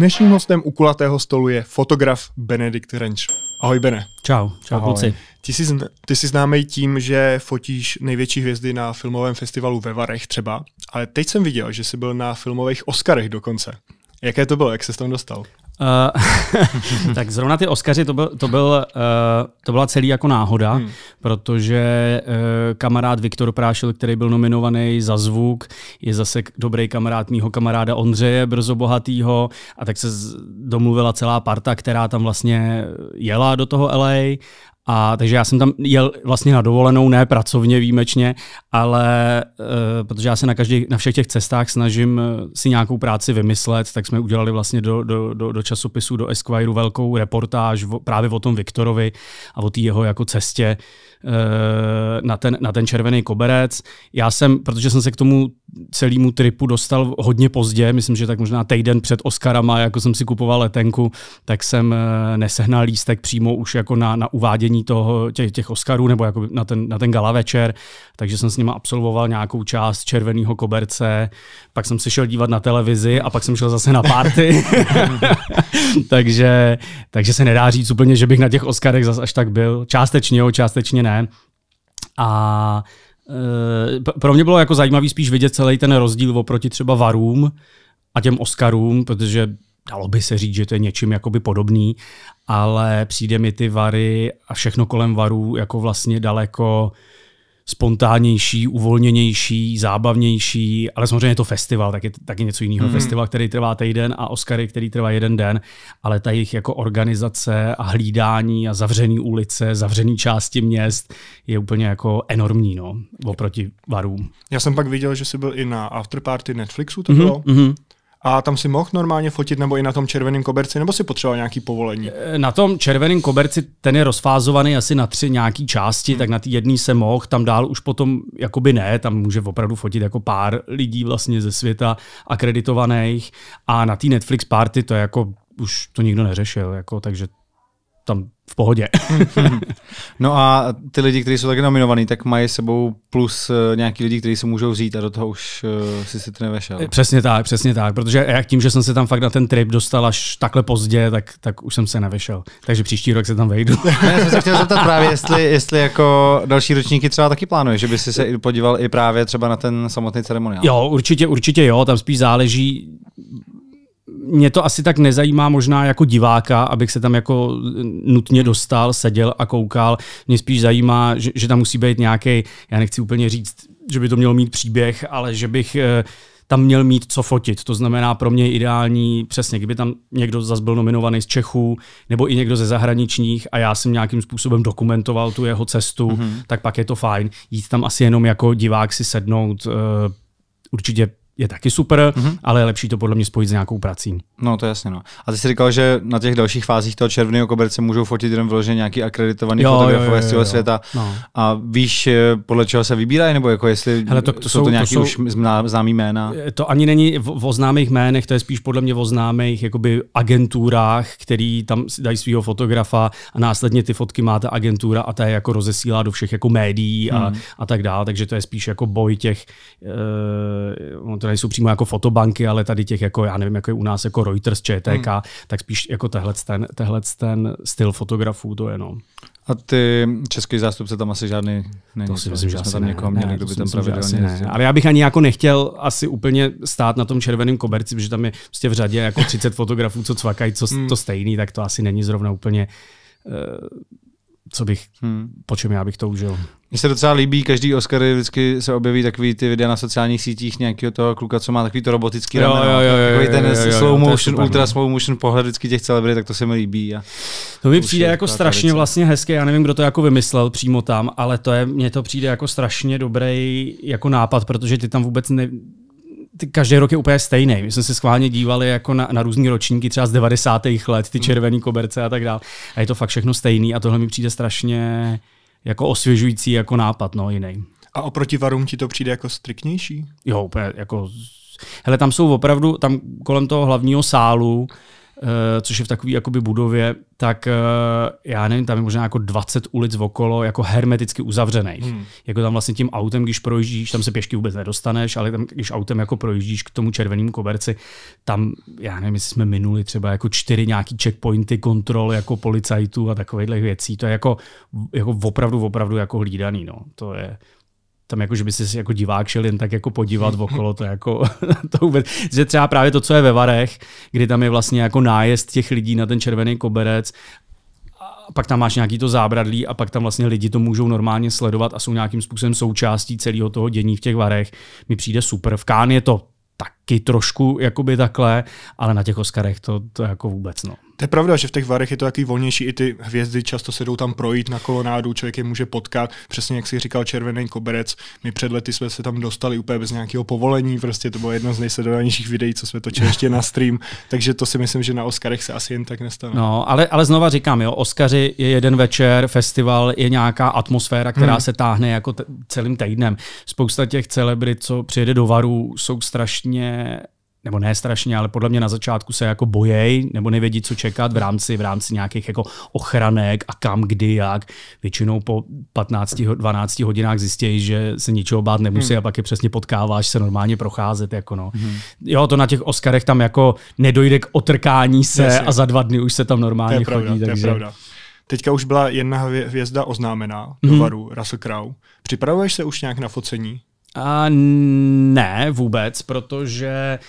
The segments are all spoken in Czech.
Dnešním hostem u kulatého stolu je fotograf Benedikt Renč. Ahoj Bene. Čau, čau Ahoj. kluci. Ty jsi, ty jsi známý tím, že fotíš největší hvězdy na filmovém festivalu ve Varech třeba, ale teď jsem viděl, že jsi byl na filmových Oscarech dokonce. Jaké to bylo, jak se tam dostal? Eh, tak zrovna ty Oscary to, byl, to, byl, uh, to byla celý jako náhoda, hmm. protože uh, kamarád Viktor Prášil, který byl nominovaný za zvuk, je zase dobrý kamarád mýho kamaráda Ondřeje Brzo Bohatýho a tak se domluvila celá parta, která tam vlastně jela do toho LA a takže já jsem tam jel vlastně na dovolenou, ne pracovně výjimečně, ale e, protože já se na, každý, na všech těch cestách snažím eh, si nějakou práci vymyslet, tak jsme udělali vlastně do, do, do, do časopisu, do Esquire velkou reportáž o, právě o tom Viktorovi a o té jeho jako cestě Eh, na ten, na ten červený koberec. Já jsem, protože jsem se k tomu celému tripu dostal hodně pozdě, myslím, že tak možná týden před Oscarama, jako jsem si kupoval letenku, tak jsem eh, nesehnal lístek přímo už jako na, na uvádění toho, těch, těch Oscarů nebo jako na ten, na ten gala večer, takže jsem s nima absolvoval nějakou část červeného koberce, pak jsem se šel dívat na televizi a pak jsem šel zase na party. takže, takže se nedá říct úplně, že bych na těch Oscarech zase až tak byl. Částečně jo, částečně ne ne. A e, pro mě bylo jako zajímavý spíš vidět celý ten rozdíl oproti třeba varům a těm Oscarům, protože dalo by se říct, že to je něčím jakoby podobný, ale přijde mi ty vary a všechno kolem varů jako vlastně daleko uh, spontánnější, uvolněnější, zábavnější, ale samozřejmě je to festival, tak je taky něco jiného. Hmm. Festival, který trvá týden a Oscary, který trvá jeden den, ale ta jejich jako organizace a hlídání a zavřený ulice, zavřený části měst je úplně jako enormní, no, oproti varům. Já jsem pak viděl, že jsi byl i na afterparty Netflixu, to mhm, bylo? Mm-hmm. A tam si mohl normálně fotit nebo i na tom červeném koberci, nebo si potřeboval nějaký povolení? E, na tom červeném koberci ten je rozfázovaný asi na tři nějaký části, hmm. tak na ty jedný se mohl, tam dál už potom jakoby ne, tam může opravdu fotit jako pár lidí vlastně ze světa akreditovaných a na té Netflix party to je jako už to nikdo neřešil, jako, takže tam v pohodě. Mhm. no a ty lidi, kteří jsou taky nominovaní, tak mají sebou plus eh, nějaký lidi, kteří se můžou vzít a do toho už uh, si si to nevešel. Eh, přesně tak, přesně tak, protože jak tím, že jsem se tam fakt na ten trip dostal až takhle pozdě, tak, tak už jsem se nevešel. Takže příští rok se tam vejdu. Já jsem se chtěl zeptat právě, jestli, jestli jako další ročníky třeba taky plánuje, že by si se podíval i právě třeba na ten samotný ceremoniál. Jo, určitě, určitě jo, tam spíš záleží, mě to asi tak nezajímá možná jako diváka, abych se tam jako nutně dostal, seděl a koukal. Mě spíš zajímá, že, že tam musí být nějaký, já nechci úplně říct, že by to mělo mít příběh, ale že bych eh, tam měl mít co fotit. To znamená pro mě ideální, přesně, kdyby tam někdo zase byl nominovaný z Čechů nebo i někdo ze zahraničních a já jsem nějakým způsobem dokumentoval tu jeho cestu, mm-hmm. tak pak je to fajn. Jít tam asi jenom jako divák si sednout, uh, určitě je taky super, mm-hmm. ale je lepší to podle mě spojit s nějakou prací. No to je jasně. No. A ty jsi říkal, že na těch dalších fázích toho červeného koberce můžou fotit jenom vyloženě nějaký akreditovaný fotografové z celého světa. No. A víš, eh, podle čeho se vybírají, nebo jako jestli Hele, to, to jsou, to nějaký to jsou, už známý jména? Eh, to ani není v, o známých jménech, to je spíš podle mě o známých jakoby agenturách, který tam dají svého fotografa a následně ty fotky má ta agentura a ta je jako rozesílá do všech jako médií a, hmm. a tak dále, takže to je spíš jako boj těch, uh, jsou přímo jako fotobanky, ale tady těch jako, já nevím, jako je u nás jako Reuters, ČTK, hmm. tak spíš jako tehle ten, tehle ten styl fotografů to je no. A ty český zástupce tam asi žádný není. To si myslím, že asi tam ne, někoho měli, ne, kdo by tam pravidelně ne. Ale já bych ani jako nechtěl asi úplně stát na tom červeném koberci, protože tam je prostě v řadě jako 30 fotografů, co cvakají, co hmm. to stejný, tak to asi není zrovna úplně uh, co bych, hmm. po čem já bych to užil. Mně se docela líbí, každý Oscar vždycky se objeví takový ty videa na sociálních sítích nějakého toho kluka, co má takový to robotický jo, rameno, jo, jo, jo, takový ten jo, jo, jo, slow motion, super, ultra no. slow motion pohled vždycky těch celebrit, tak to se mi líbí. A to mi přijde jako strašně tradice. vlastně hezké, já nevím, kdo to jako vymyslel přímo tam, ale to je, mně to přijde jako strašně dobrý jako nápad, protože ty tam vůbec ne, každý rok je úplně stejný. My jsme se schválně dívali jako na, na různé ročníky, třeba z 90. let, ty hmm. červené koberce a tak dále. A je to fakt všechno stejný a tohle mi přijde strašně jako osvěžující jako nápad, no jiný. A oproti varům ti to přijde jako striknější. Jo, úplně jako... Hele, tam jsou opravdu, tam kolem toho hlavního sálu, Eh, což je v takové jakoby budově, tak eh, já nevím, tam je možná jako 20 ulic okolo jako hermeticky uzavřených. Hmm. Jako tam vlastně tím autem, když projíždíš, tam se pěšky vůbec nedostaneš, ale tam, když autem jako projíždíš k tomu červenému koberci, tam, já nevím, jestli jsme minuli třeba jako čtyři nějaký checkpointy, kontrol jako policajtů a takových věcí. To je jako, jako opravdu, opravdu jako hlídaný. No. To je, tam jako, že by si jako divák šel jen tak jako podívat okolo, to jako, to vůbec, že třeba právě to, co je ve Varech, kdy tam je vlastně jako nájezd těch lidí na ten červený koberec a pak tam máš nějaký to zábradlí a pak tam vlastně lidi to můžou normálně sledovat a jsou nějakým způsobem součástí celého toho dění v těch varech. Mi přijde super. V Kán je to taky trošku jakoby takhle, ale na těch Oscarech to, to jako vůbec no. To je pravda, že v těch varech je to takový volnější, i ty hvězdy často se jdou tam projít na kolonádu, člověk je může potkat, přesně jak si říkal Červený koberec, my před lety jsme se tam dostali úplně bez nějakého povolení, prostě to bylo jedno z nejsledovanějších videí, co jsme točili ještě na stream, takže to si myslím, že na Oscarech se asi jen tak nestane. No, ale, ale znova říkám, jo, Oscary je jeden večer, festival je nějaká atmosféra, která hmm. se táhne jako t- celým týdnem. Spousta těch celebrit, co přijede do varu, jsou strašně nebo ne strašně, ale podle mě na začátku se jako bojej, nebo nevědí, co čekat v rámci, v rámci nějakých jako ochranek a kam, kdy, jak. Většinou po 15-12 hodinách zjistějí, že se ničeho bát nemusí hmm. a pak je přesně potkáváš se normálně procházet. Jako no. hmm. Jo, to na těch Oscarech tam jako nedojde k otrkání se Jasně. a za dva dny už se tam normálně to je pravda, Takže... To je pravda. Teďka už byla jedna hvězda oznámená do hmm. varu, Russell Crowe. Připravuješ se už nějak na focení? A ne, vůbec, protože uh,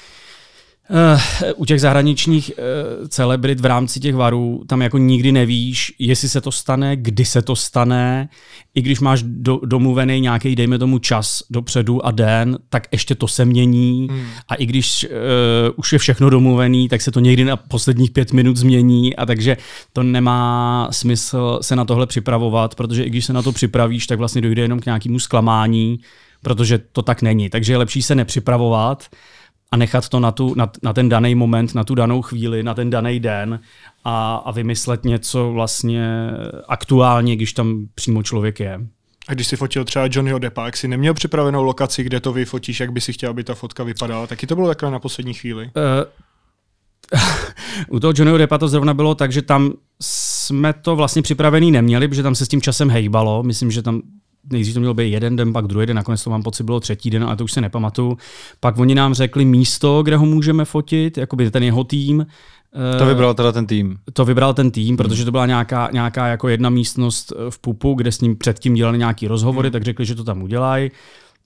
Eh, u těch zahraničních eh, celebrit v rámci těch varů tam jako nikdy nevíš, jestli se to stane, kdy se to stane. I když máš do, domluvený nějaký, dejme tomu, čas dopředu a den, tak ještě to se mění. Hmm. A i když uh, už je všechno domluvený, tak se to někdy na posledních pět minut změní. A takže to nemá smysl se na tohle připravovat, protože i když se na to připravíš, tak vlastně dojde jenom k nějakému zklamání, protože to tak není. Takže je lepší se nepřipravovat a nechat to na, tu, na, na ten daný moment, na tu danou chvíli, na ten daný den a, a vymyslet něco vlastně aktuálně, když tam přímo člověk je. A když si fotil třeba Johnnyho Deppa, jak si neměl připravenou lokaci, kde to vyfotíš, jak by si chtěl, aby ta fotka vypadala, taky to bylo takhle na poslední chvíli? Uh, u toho Johnnyho Deppa to zrovna bylo tak, že tam jsme to vlastně připravený neměli, protože tam se s tím časem hejbalo. Myslím, že tam nejdřív to měl být jeden den, pak druhý den, nakonec to mám pocit bylo třetí den, ale to už se nepamatuju. Pak oni nám řekli místo, kde ho můžeme fotit, jako by ten jeho tým, eh, to vybral teda ten tým. To vybral ten tým, hmm. protože to byla nějaká, nějaká jako jedna místnost v pupu, kde s ním předtím dělali nějaký rozhovory, hmm. tak řekli, že to tam udělají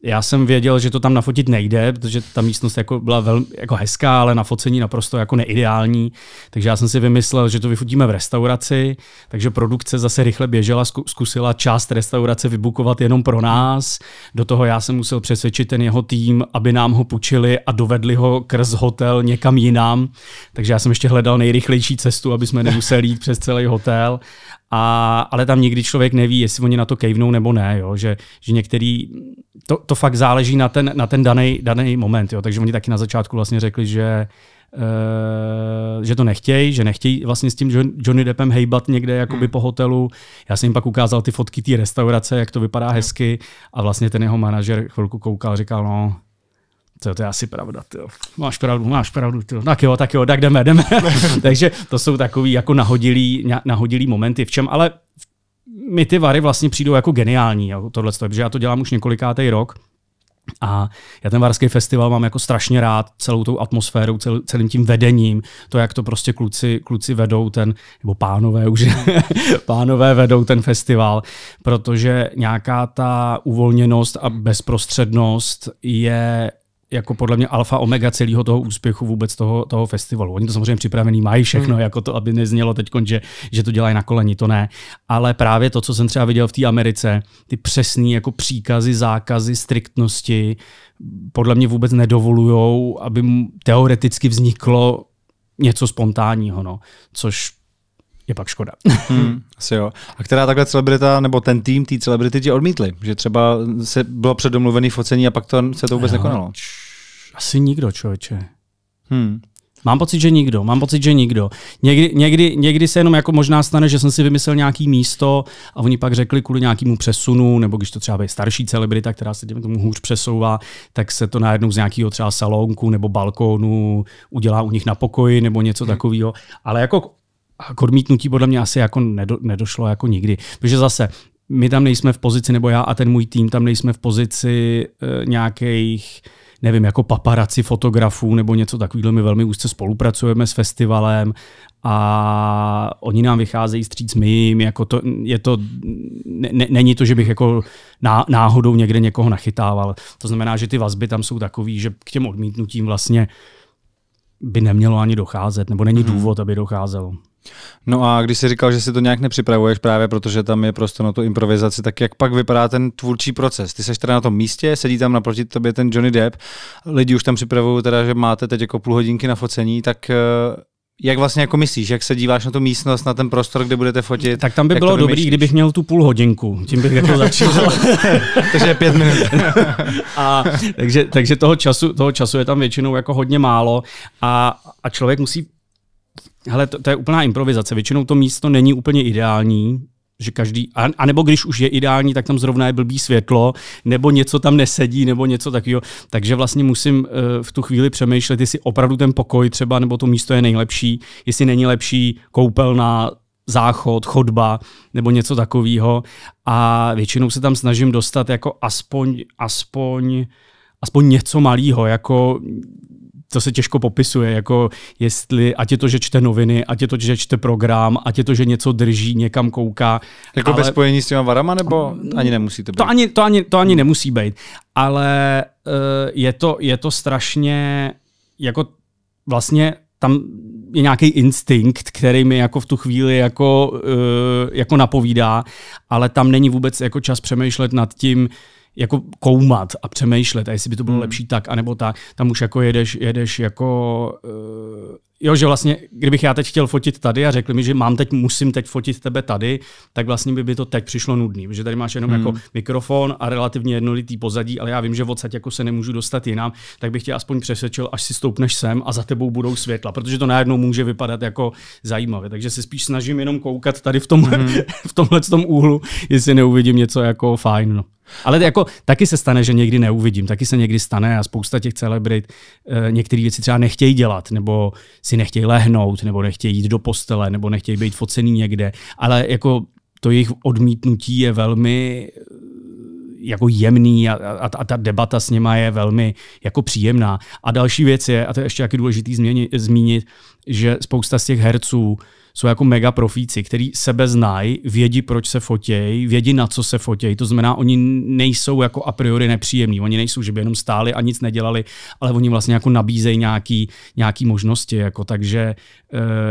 já jsem věděl, že to tam nafotit nejde, protože ta místnost jako byla velmi jako hezká, ale na focení naprosto jako neideální. Takže já jsem si vymyslel, že to vyfotíme v restauraci, takže produkce zase rychle běžela, zkusila část restaurace vybukovat jenom pro nás. Do toho já jsem musel přesvědčit ten jeho tým, aby nám ho půjčili a dovedli ho krz hotel někam jinam. Takže já jsem ještě hledal nejrychlejší cestu, aby jsme nemuseli jít přes celý hotel a, ale tam nikdy člověk neví, jestli oni na to kejvnou nebo ne, jo? Že, že některý, to, to fakt záleží na ten, na ten daný moment, jo? takže oni taky na začátku vlastně řekli, že Uh, že to nechtějí, že nechtějí vlastně s tím Johnny Deppem hejbat někde jakoby hmm. po hotelu. Já jsem jim pak ukázal ty fotky té restaurace, jak to vypadá hmm. hezky a vlastně ten jeho manažer chvilku koukal, říkal, no, to, to je asi pravda, tyjo. Máš pravdu, máš pravdu, tyjo. Tak jo, tak jo, tak jdeme, jdeme. Takže to jsou takový jako nahodilý, nahodilý momenty, v čem ale mi ty vary vlastně přijdou jako geniální, jako tohle, protože já to dělám už několikátý rok. A já ten Varský festival mám jako strašně rád, celou tou atmosférou, cel, celým tím vedením, to, jak to prostě kluci, kluci vedou ten, nebo pánové už, pánové vedou ten festival, protože nějaká ta uvolněnost a bezprostřednost je jako podle mě alfa omega celého toho úspěchu vůbec toho, toho festivalu. Oni to samozřejmě připravený mají všechno, hmm. jako to, aby neznělo teď, že, že to dělají na koleni, to ne. Ale právě to, co jsem třeba viděl v té Americe, ty přesné jako příkazy, zákazy, striktnosti, podle mě vůbec nedovolujou, aby teoreticky vzniklo něco spontánního, no. což je pak škoda. Hmm, asi jo. A která takhle celebrita, nebo ten tým té celebrity tě odmítli? Že třeba se bylo předomluvený focení a pak to, se to vůbec jo. nekonalo? Asi nikdo, člověče. Hmm. Mám pocit, že nikdo. Mám pocit, že nikdo. Někdy, někdy, někdy se jenom jako možná stane, že jsem si vymyslel nějaký místo a oni pak řekli kvůli nějakému přesunu, nebo když to třeba je starší celebrita, která se tím tomu hůř přesouvá, tak se to najednou z nějakého třeba salonku nebo balkónu udělá u nich na pokoji nebo něco hmm. takového. Ale jako k odmítnutí podle mě asi jako nedo, nedošlo jako nikdy. Protože zase, my tam nejsme v pozici, nebo já a ten můj tým tam nejsme v pozici e, nějakých nevím, jako paparaci fotografů nebo něco takového. My velmi úzce spolupracujeme s festivalem a oni nám vycházejí stříc my jim, jako to, je to, ne, není to, že bych jako náhodou někde někoho nachytával. To znamená, že ty vazby tam jsou takové, že k těm odmítnutím vlastně by nemělo ani docházet, nebo není mhm. důvod, aby docházelo. No a když jsi říkal, že si to nějak nepřipravuješ právě, protože tam je prostor na tu improvizaci, tak jak pak vypadá ten tvůrčí proces? Ty seš teda na tom místě, sedí tam naproti tobě ten Johnny Depp, lidi už tam připravují teda, že máte teď jako půl hodinky na focení, tak eh, jak vlastně jako myslíš, jak se díváš na tu místnost, na ten prostor, kde budete fotit? Tak tam by bylo dobrý, kdybych měl tu půl hodinku, tím bych jako začal. takže pět minut. a, takže, takže toho, času, toho času je tam většinou jako hodně málo a, a člověk musí Hele, to, to je úplná improvizace. Většinou to místo není úplně ideální, že každý, a, a nebo když už je ideální, tak tam zrovna je blbý světlo, nebo něco tam nesedí, nebo něco takového. Takže vlastně musím uh, v tu chvíli přemýšlet, jestli opravdu ten pokoj třeba, nebo to místo je nejlepší, jestli není lepší koupelna, záchod, chodba, nebo něco takového. A většinou se tam snažím dostat jako aspoň, aspoň aspoň něco malého, jako to se těžko popisuje, jako jestli, ať je to, že čte noviny, ať je to, že čte program, ať je to, že něco drží, někam kouká. Jako ale... ve spojení s těma varama, nebo mm, ani nemusíte. to být? To ani, to ani, to ani hmm. nemusí být, ale uh, je, to, je to strašně, jako vlastně tam je nějaký instinkt, který mi jako v tu chvíli jako, uh, jako napovídá, ale tam není vůbec jako čas přemýšlet nad tím, jako koumat a přemýšlet, a jestli by to bylo hmm. lepší tak, anebo tak. Tam už jako jedeš, jedeš jako... Uh, jo, že vlastně, kdybych já teď chtěl fotit tady a řekli mi, že mám teď, musím teď fotit tebe tady, tak vlastně by, by to teď přišlo nudný, že tady máš jenom jako hmm. jako mikrofon a relativně jednolitý pozadí, ale já vím, že odsaď jako se nemůžu dostat jinam, tak bych tě aspoň přesvědčil, až si stoupneš sem a za tebou budou světla, protože to najednou může vypadat jako zajímavě. Takže se spíš snažím jenom koukat tady v, tom, hmm. v tomhle tom úhlu, jestli neuvidím něco jako fajn. No. Ale jako taky se stane, že někdy neuvidím, taky se někdy stane a spousta těch celebrit eh, některé věci třeba nechtějí dělat, nebo si nechtějí lehnout, nebo nechtějí jít do postele, nebo nechtějí být focený někde, ale jako to jejich odmítnutí je velmi eh, jako jemný a, a, a ta debata s něma je velmi jako příjemná. A další věc je, a to je ještě taky důležitý změni, zmínit, že spousta z těch herců uh, jsou jako mega profíci, který sebe znají, vědí, proč se fotějí, vědí, na co se fotějí. To znamená, oni nejsou jako a priori nepříjemní. Oni nejsou, že by jenom stáli a nic nedělali, ale oni vlastně jako nabízejí nějaký, nějaký možnosti, jako takže,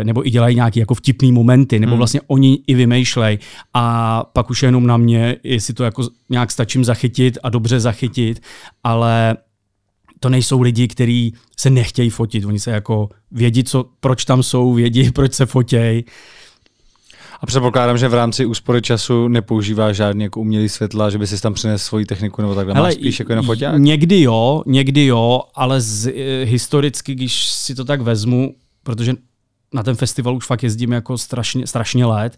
eh, nebo i dělají nějaké jako vtipné momenty, nebo hmm. vlastně oni i vymýšlej. A pak už je jenom na mě, jestli to jako nějak stačím zachytit a dobře zachytit, ale to nejsou lidi, kteří se nechtějí fotit. Oni se jako vědí, co, proč tam jsou, vědí, proč se fotějí. A předpokládám, že v rámci úspory času nepoužívá žádný jako umělý světla, že by si tam přinesl svoji techniku nebo takhle. Ale spíš jako jenom foťák? Někdy jo, někdy jo, ale z, e, historicky, když si to tak vezmu, protože na ten festival už fakt jezdím jako strašně, strašně let,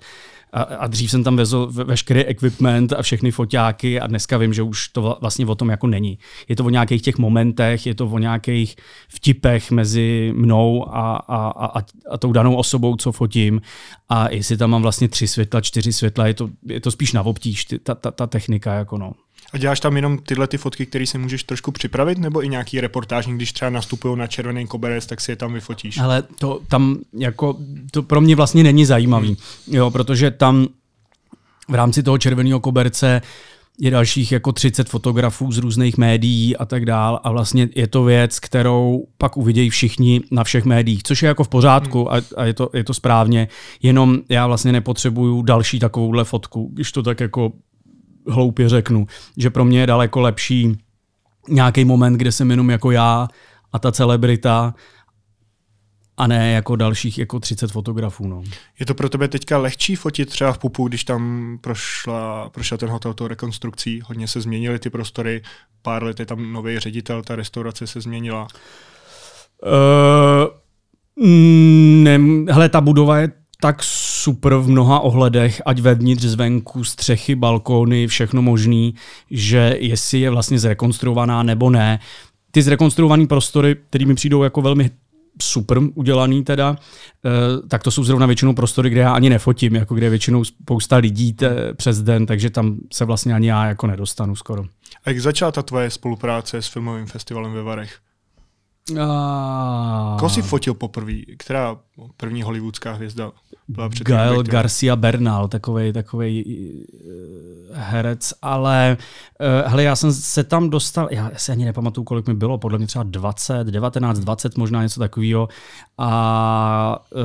a, a dřív jsem tam vezl veškerý equipment a všechny foťáky a dneska vím, že už to vlastně o tom jako není. Je to o nějakých těch momentech, je to o nějakých vtipech mezi mnou a, a, a, a tou danou osobou, co fotím a jestli tam mám vlastně tři světla, čtyři světla, je to, je to spíš na obtíž, ta, ta, ta technika jako no. A děláš tam jenom tyhle ty fotky, které si můžeš trošku připravit, nebo i nějaký reportážní, když třeba nastupují na červený koberec, tak si je tam vyfotíš? Ale to tam jako, to pro mě vlastně není zajímavý, hmm. jo, protože tam v rámci toho červeného koberce je dalších jako 30 fotografů z různých médií a tak dál a vlastně je to věc, kterou pak uvidějí všichni na všech médiích, což je jako v pořádku hmm. a, a je, to, je to správně, jenom já vlastně nepotřebuju další takovouhle fotku, když to tak jako hloupě řeknu, že pro mě je daleko lepší nějaký moment, kde jsem jenom jako já a ta celebrita a ne jako dalších jako 30 fotografů. No. Je to pro tebe teďka lehčí fotit třeba v Pupu, když tam prošla, prošla ten hotel tou rekonstrukcí, hodně se změnily ty prostory, pár let je tam nový ředitel, ta restaurace se změnila? Uh, ne, hele, ta budova je tak super v mnoha ohledech, ať vevnitř, zvenku, střechy, balkóny, všechno možný, že jestli je vlastně zrekonstruovaná nebo ne. Ty zrekonstruované prostory, které mi přijdou jako velmi super udělaný teda, eh, tak to jsou zrovna většinou prostory, kde já ani nefotím, jako kde většinou spousta lidí te, přes den, takže tam se vlastně ani já jako nedostanu skoro. A jak začala ta tvoje spolupráce s filmovým festivalem ve Varech? A... Ah. Koho si fotil poprvé? Která první hollywoodská hvězda byla před Gael Garcia Bernal, takový takovej eh, herec, ale uh, hele, já jsem se tam dostal, já si ani nepamatuju, kolik mi bylo, podle mě třeba 20, 19, 20, možná něco takového a uh,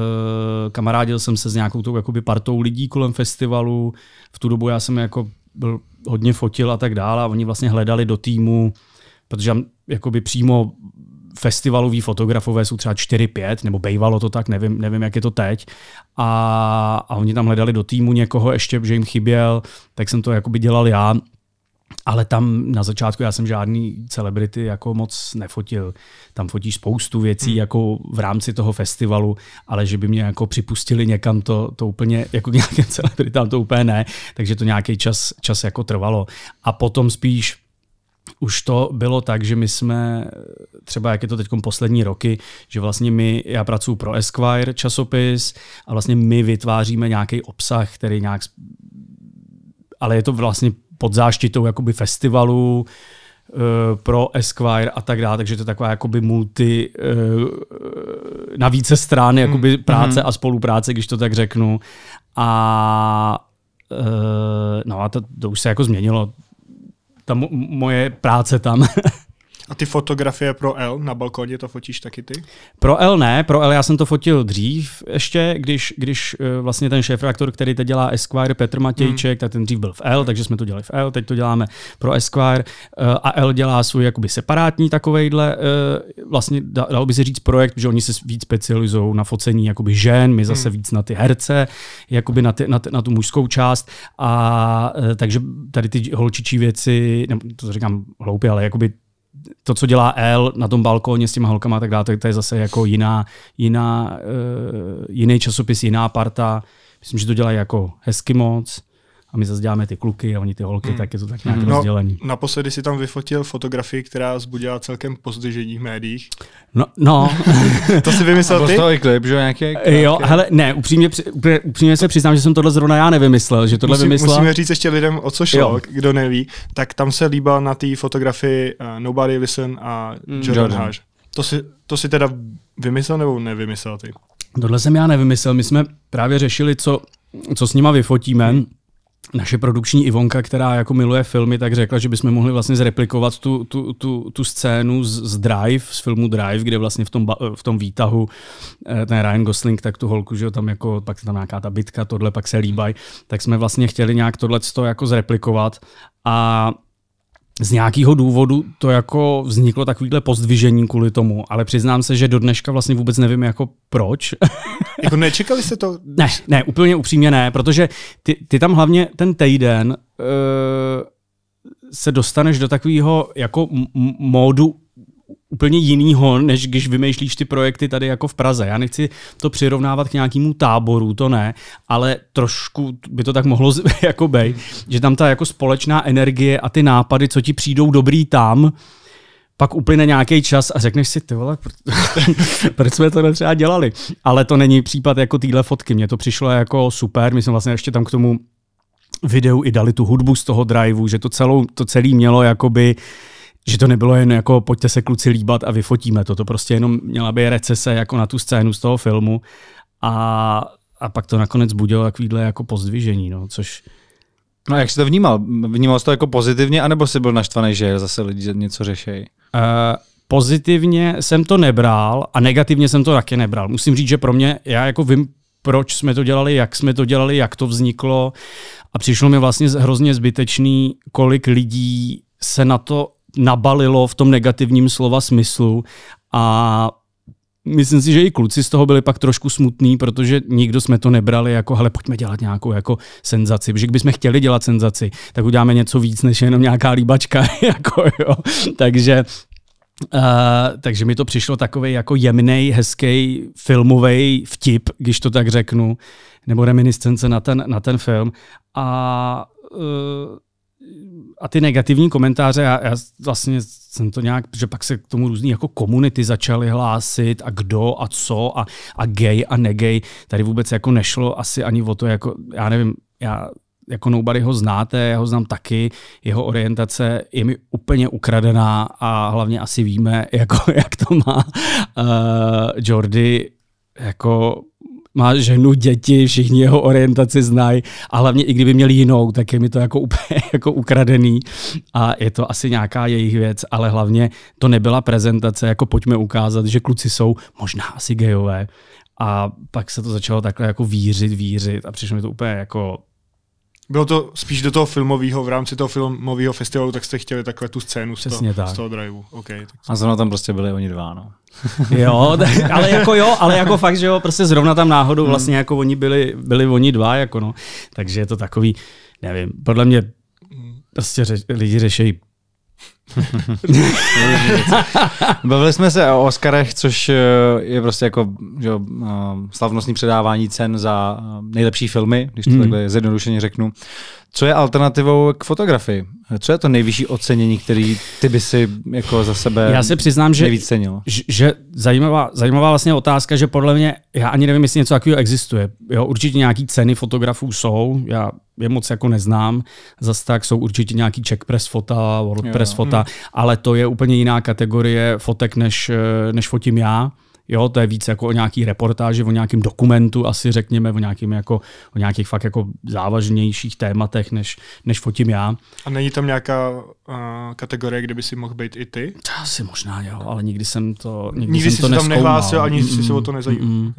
kamarádil jsem se s nějakou tou jakoby partou lidí kolem festivalu, v tu dobu já jsem jako byl, hodně fotil a tak dále a oni vlastně hledali do týmu, protože tam jakoby přímo festivaloví fotografové jsou třeba 4-5, nebo bejvalo to tak, nevím, nevím, jak je to teď. A, a oni tam hledali do týmu někoho ještě, že jim chyběl, tak jsem to jakoby dělal já. Ale tam na začátku já jsem žádný celebrity jako moc nefotil. Tam fotíš spoustu věcí hmm. jako v rámci toho festivalu, ale že by mě jako připustili někam, to, to úplně jako nějaké celebritám to úplně ne, takže to nějaký čas, čas jako trvalo. A potom spíš už to bylo tak, že my jsme, třeba jak je to teď poslední roky, že vlastně my, já pracuji pro Esquire časopis a vlastně my vytváříme nějaký obsah, který nějak, ale je to vlastně pod záštitou jakoby festivalu, eh, pro Esquire a tak dále, takže to je taková jakoby multi, eh, na více stran, mm-hmm. jakoby práce mm-hmm. a spolupráce, když to tak řeknu. A eh, no a to, to už se jako změnilo, ta mo- moje práce tam. A ty fotografie pro L na balkoně to fotíš taky ty? Pro L ne, pro L já jsem to fotil dřív ještě, když, když eh, vlastně ten šéf reaktor, který teď dělá Esquire, Petr Matějček, hmm. tak ten dřív byl v L, takže jsme to dělali v L, teď to děláme pro Esquire eh, a L dělá svůj jakoby separátní takovejhle, eh, vlastně dalo by se říct projekt, že oni se víc specializují na focení jakoby žen, my zase hmm. víc na ty herce, jakoby na, ty, na, na tu mužskou část a takže tady ty holčičí věci, nebo to říkám hloupě, ale jakoby to, co dělá L na tom balkóně s těma holkama a tak dále, to, je zase jako jiná, jiná, uh, jiný časopis, jiná parta. Myslím, že to dělají jako hezky moc a my zase děláme ty kluky a oni ty holky, hmm. tak je to tak nějak hmm. rozdělení. No, naposledy si tam vyfotil fotografii, která zbudila celkem pozdržení v médiích. No, no. to si vymyslel ty? To i klip, že nějaké Jo, hele, ne, upřímně, upřímně se přiznám, že jsem tohle zrovna já nevymyslel, že tohle Musí, vymyslel. Musíme říct ještě lidem, o co šlo, jo. kdo neví, tak tam se líbal na té fotografii uh, Nobody Listen a mm. Jordan, Jordan. To si, to si teda vymyslel nebo nevymyslel ty? Tohle jsem já nevymyslel. My jsme právě řešili, co, co s nima vyfotíme. Hmm naše produkční Ivonka, která jako miluje filmy, tak řekla, že bychom mohli vlastně zreplikovat tu, tu, tu, tu scénu z, z Drive, z filmu Drive, kde vlastně v tom, v tom výtahu eh, ten Ryan Gosling, tak tu holku, že jo, tam jako, pak tam nějaká ta bitka, tohle, pak se líbaj, tak jsme vlastně chtěli nějak tohle jako zreplikovat a z nějakého důvodu to jako vzniklo takovýhle pozdvižení kvůli tomu, ale přiznám se, že do dneška vlastně vůbec nevím jako proč. jako nečekali jste to? Ne, ne, úplně upřímně ne, protože ty, ty tam hlavně ten týden uh, se dostaneš do takového jako módu úplně jinýho, než když vymýšlíš ty projekty tady jako v Praze. Já nechci to přirovnávat k nějakému táboru, to ne, ale trošku by to tak mohlo jako bej, že tam ta jako společná energie a ty nápady, co ti přijdou dobrý tam, pak uplyne nějaký čas a řekneš si, ty vole, proč jsme to třeba dělali? Ale to není případ jako téhle fotky. Mně to přišlo jako super, my jsme vlastně ještě tam k tomu videu i dali tu hudbu z toho driveu, že to, celou, to celý mělo jakoby uh, že to nebylo jen jako pojďte se kluci líbat a vyfotíme to, to prostě jenom měla by recese jako na tu scénu z toho filmu a, a pak to nakonec budilo takovýhle jako pozdvižení, no, což No jak jsi to vnímal? Vnímal jsi to jako pozitivně, anebo jsi byl naštvaný, že zase lidi něco řešejí? Uh, eh, pozitivně jsem to nebral a negativně jsem to taky nebral. Musím říct, že pro mě, já jako vím, proč jsme to dělali, jak jsme to dělali, jak to vzniklo a přišlo mi vlastně hrozně zbytečný, kolik lidí se na to nabalilo v tom negativním slova smyslu a myslím si, že i kluci z toho byli pak trošku smutní, protože nikdo jsme to nebrali jako, hele, pojďme dělat nějakou jako senzaci, protože kdybychom chtěli dělat senzaci, tak uděláme něco víc, než jenom nějaká líbačka, jako jo. Takže Uh, takže mi to přišlo takový jako jemný, hezký, filmový vtip, když to tak řeknu, nebo reminiscence na ten, na ten film. A uh, a ty negativní komentáře, já, já vlastně jsem to nějak, že pak se k tomu různý jako komunity začaly hlásit a kdo a co a, a gay a negay. Tady vůbec jako nešlo asi ani o to, jako, já nevím, já jako nobody ho znáte, já ho znám taky, jeho orientace je mi úplně ukradená a hlavně asi víme, jako, jak to má uh, eh, Jordy jako má ženu, děti, všichni jeho orientaci znají a hlavně i kdyby měli jinou, tak je mi to jako úplně jako ukradený a je to asi nějaká jejich věc, ale hlavně to nebyla prezentace, jako pojďme ukázat, že kluci jsou možná asi gejové a pak se to začalo takhle jako vířit, vířit a přišlo mi to úplně jako bylo to spíš do toho filmového, v rámci toho filmového festivalu, tak jste chtěli takhle tu scénu z toho, tak. z toho driveu. Okay, tak a zrovna tam prostě byli oni dva, no. Jo, ale jako jo, ale jako fakt, že jo, prostě zrovna tam náhodou vlastně jako oni byli, byli oni dva, jako no. Takže je to takový, nevím, podle mě prostě ře, lidi řeší Bavili jsme se o Oscarech, což eh, je prostě jako že, eh, slavnostní předávání cen za eh, nejlepší filmy, když to mm. takhle zjednodušeně řeknu. Co je alternativou k fotografii? Co je to nejvyšší ocenění, který ty by si jako za sebe Já se přiznám, že, nejvíc cenil? Že, zajímavá, zajímavá vlastně otázka, že podle mě, já ani nevím, jestli něco takového existuje. Jo, určitě nějaký ceny fotografů jsou, já je moc jako neznám, zase tak jsou určitě nějaký press fota, press jo. fota, ale to je úplně jiná kategorie fotek, než, eh, než fotím já. Jo, to je víc jako o nějaký reportáži, o nějakém dokumentu, asi řekněme, o, nějakým jako, o nějakých fakt jako závažnějších tématech, než, než fotím já. A není tam nějaká uh, kategorie, kde by si mohl být i ty? To asi možná, jo, ale nikdy jsem to Nikdy, nikdy jsem jsi to se tam nehlásil a nikdy mm, si se o to mm, mm, nezajímal. Mm, mm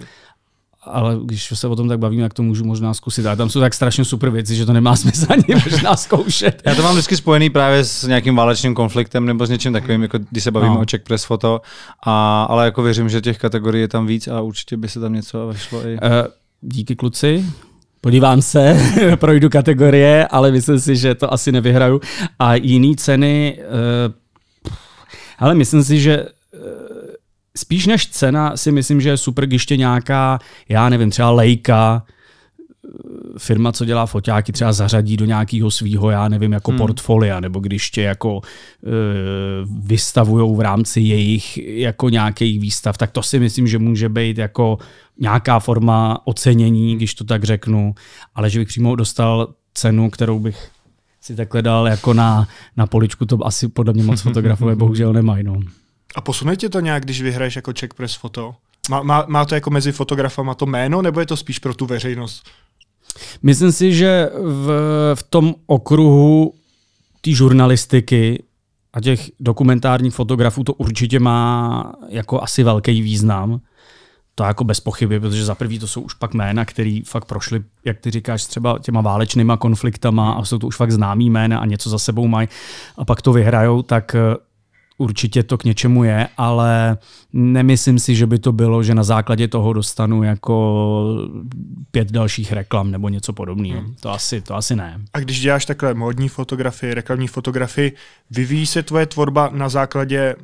ale když se o tom tak bavím, jak to můžu možná zkusit. A tam jsou tak strašně super věci, že to nemá smysl ani možná zkoušet. Já to mám vždycky spojený právě s nějakým válečným konfliktem nebo s něčím takovým, jako když se bavíme no. o Czech Press Photo, a, ale jako věřím, že těch kategorií je tam víc a určitě by se tam něco vešlo i. Uh, díky kluci. Podívám se, projdu kategorie, ale myslím si, že to asi nevyhraju. A jiný ceny, uh, eh, ale myslím si, že uh, spíš než cena si myslím, že je super, když je nějaká, já nevím, třeba Leica, firma, co dělá foťáky, třeba zařadí do nějakého svého, já nevím, jako hmm. portfolia, nebo když tě jako e, eh, vystavují v rámci jejich jako nějakých výstav, tak to si myslím, že může být jako nějaká forma ocenění, když to tak řeknu, ale že bych přímo dostal cenu, kterou bych si takhle dal jako na, na poličku, to asi podle mě moc fotografové bohužel nemají. No. A posune tě to nějak, když vyhraješ jako Czech Press Foto? Má, má, má to jako mezi fotografama to jméno, nebo je to spíš pro tu veřejnost? Myslím si, že v, v tom okruhu té žurnalistiky a těch dokumentárních fotografů to určitě má jako asi velký význam. To jako bez pochyby, protože za prvý to jsou už pak jména, které fakt prošly, jak ty říkáš, třeba těma válečnýma konfliktama a jsou to už fakt známý jména a něco za sebou mají a pak to vyhrajou, tak určitě to k něčemu je, ale nemyslím si, že by to bylo, že na základě toho dostanu jako pět dalších reklam nebo něco podobného. Hmm. To, asi, to asi ne. A když děláš takhle módní fotografii, reklamní fotografii, vyvíjí se tvoje tvorba na základě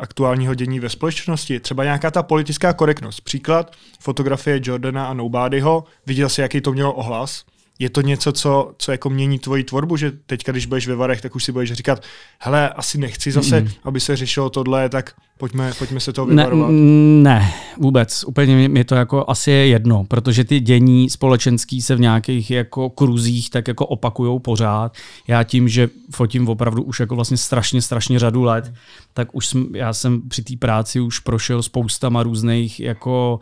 aktuálního dění ve společnosti, třeba nějaká ta politická korektnost. Příklad fotografie Jordana a Nobodyho, viděl jsi, jaký to mělo ohlas? je to něco, co, co jako mění tvoji tvorbu, že teď, když budeš ve varech, tak už si budeš říkat, hele, asi nechci zase, mm. aby se řešilo tohle, tak pojďme, pojďme se toho vyvarovat. Ne, mm, ne, vůbec, úplně mi to jako asi je jedno, protože ty dění společenský se v nějakých jako kruzích tak jako opakujou pořád. Já tím, že fotím opravdu už jako vlastně strašně, strašně řadu let, tak už jsem, já jsem při té práci už prošel spoustama různých jako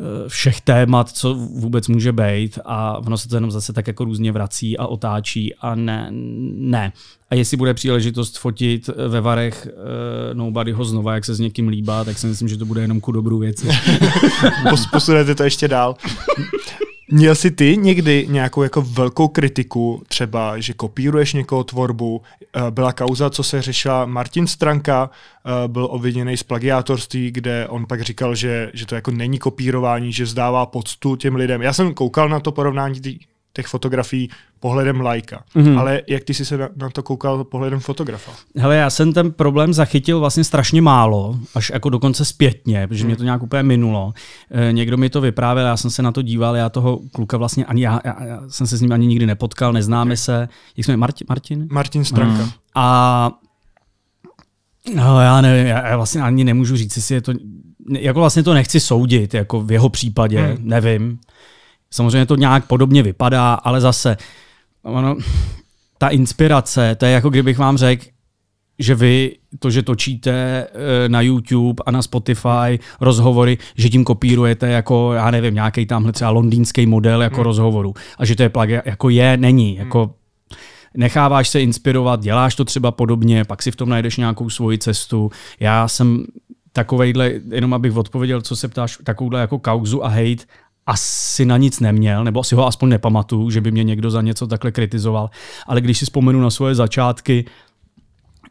Eh, všech témat, co vůbec může být a ono se to jenom zase tak jako různě vrací a otáčí a ne, ne. A jestli bude příležitost fotit eh, ve Varech uh, Nobodyho znova, jak se s někým líbá, tak si myslím, že to bude jenom ku dobrou věci. Posunete to ještě dál. Měl jsi ty někdy nějakou jako velkou kritiku, třeba, že kopíruješ někoho tvorbu? Eh, byla kauza, co se řešila Martin Stranka, eh, byl obviněný z plagiátorství, kde on pak říkal, že, že to jako není kopírování, že zdává poctu těm lidem. Já jsem koukal na to porovnání těch fotografií, pohledem lajka. Mm-hmm. Ale jak ty jsi se na, na to koukal pohledem fotografa? Hele, já jsem ten problém zachytil vlastně strašně málo, až jako dokonce zpětně, protože mm. mě mhm. to nějak úplně minulo. E, někdo mi to vyprávěl, já jsem se na to díval, já toho kluka vlastně ani, já, já, já jsem se s ním ani nikdy nepotkal, neznáme okay. se. Jak jsme, Martin? Martin, Martin Stranka. Mm. A No, já nevím, já, já vlastně ani nemůžu říct, jestli je to, jako vlastně to nechci soudit, jako v jeho případě, mm. nevím. Samozřejmě to nějak podobně vypadá, ale zase ano, ta inspirace, to je jako kdybych vám řekl, že vy to, že točíte eh, na YouTube a na Spotify rozhovory, že tím kopírujete jako, já nevím, nějaký tamhle třeba londýnský model jako hmm. rozhovoru a že to je plagiat, jako je, není, hmm. jako necháváš se inspirovat, děláš to třeba podobně, pak si v tom najdeš nějakou svoji cestu. Já jsem takovejhle, jenom abych odpověděl, co se ptáš, takovouhle jako kauzu a hate asi na nic neměl, nebo asi ho aspoň nepamatuju, že by mě někdo za něco takhle kritizoval. Ale když si vzpomenu na svoje začátky,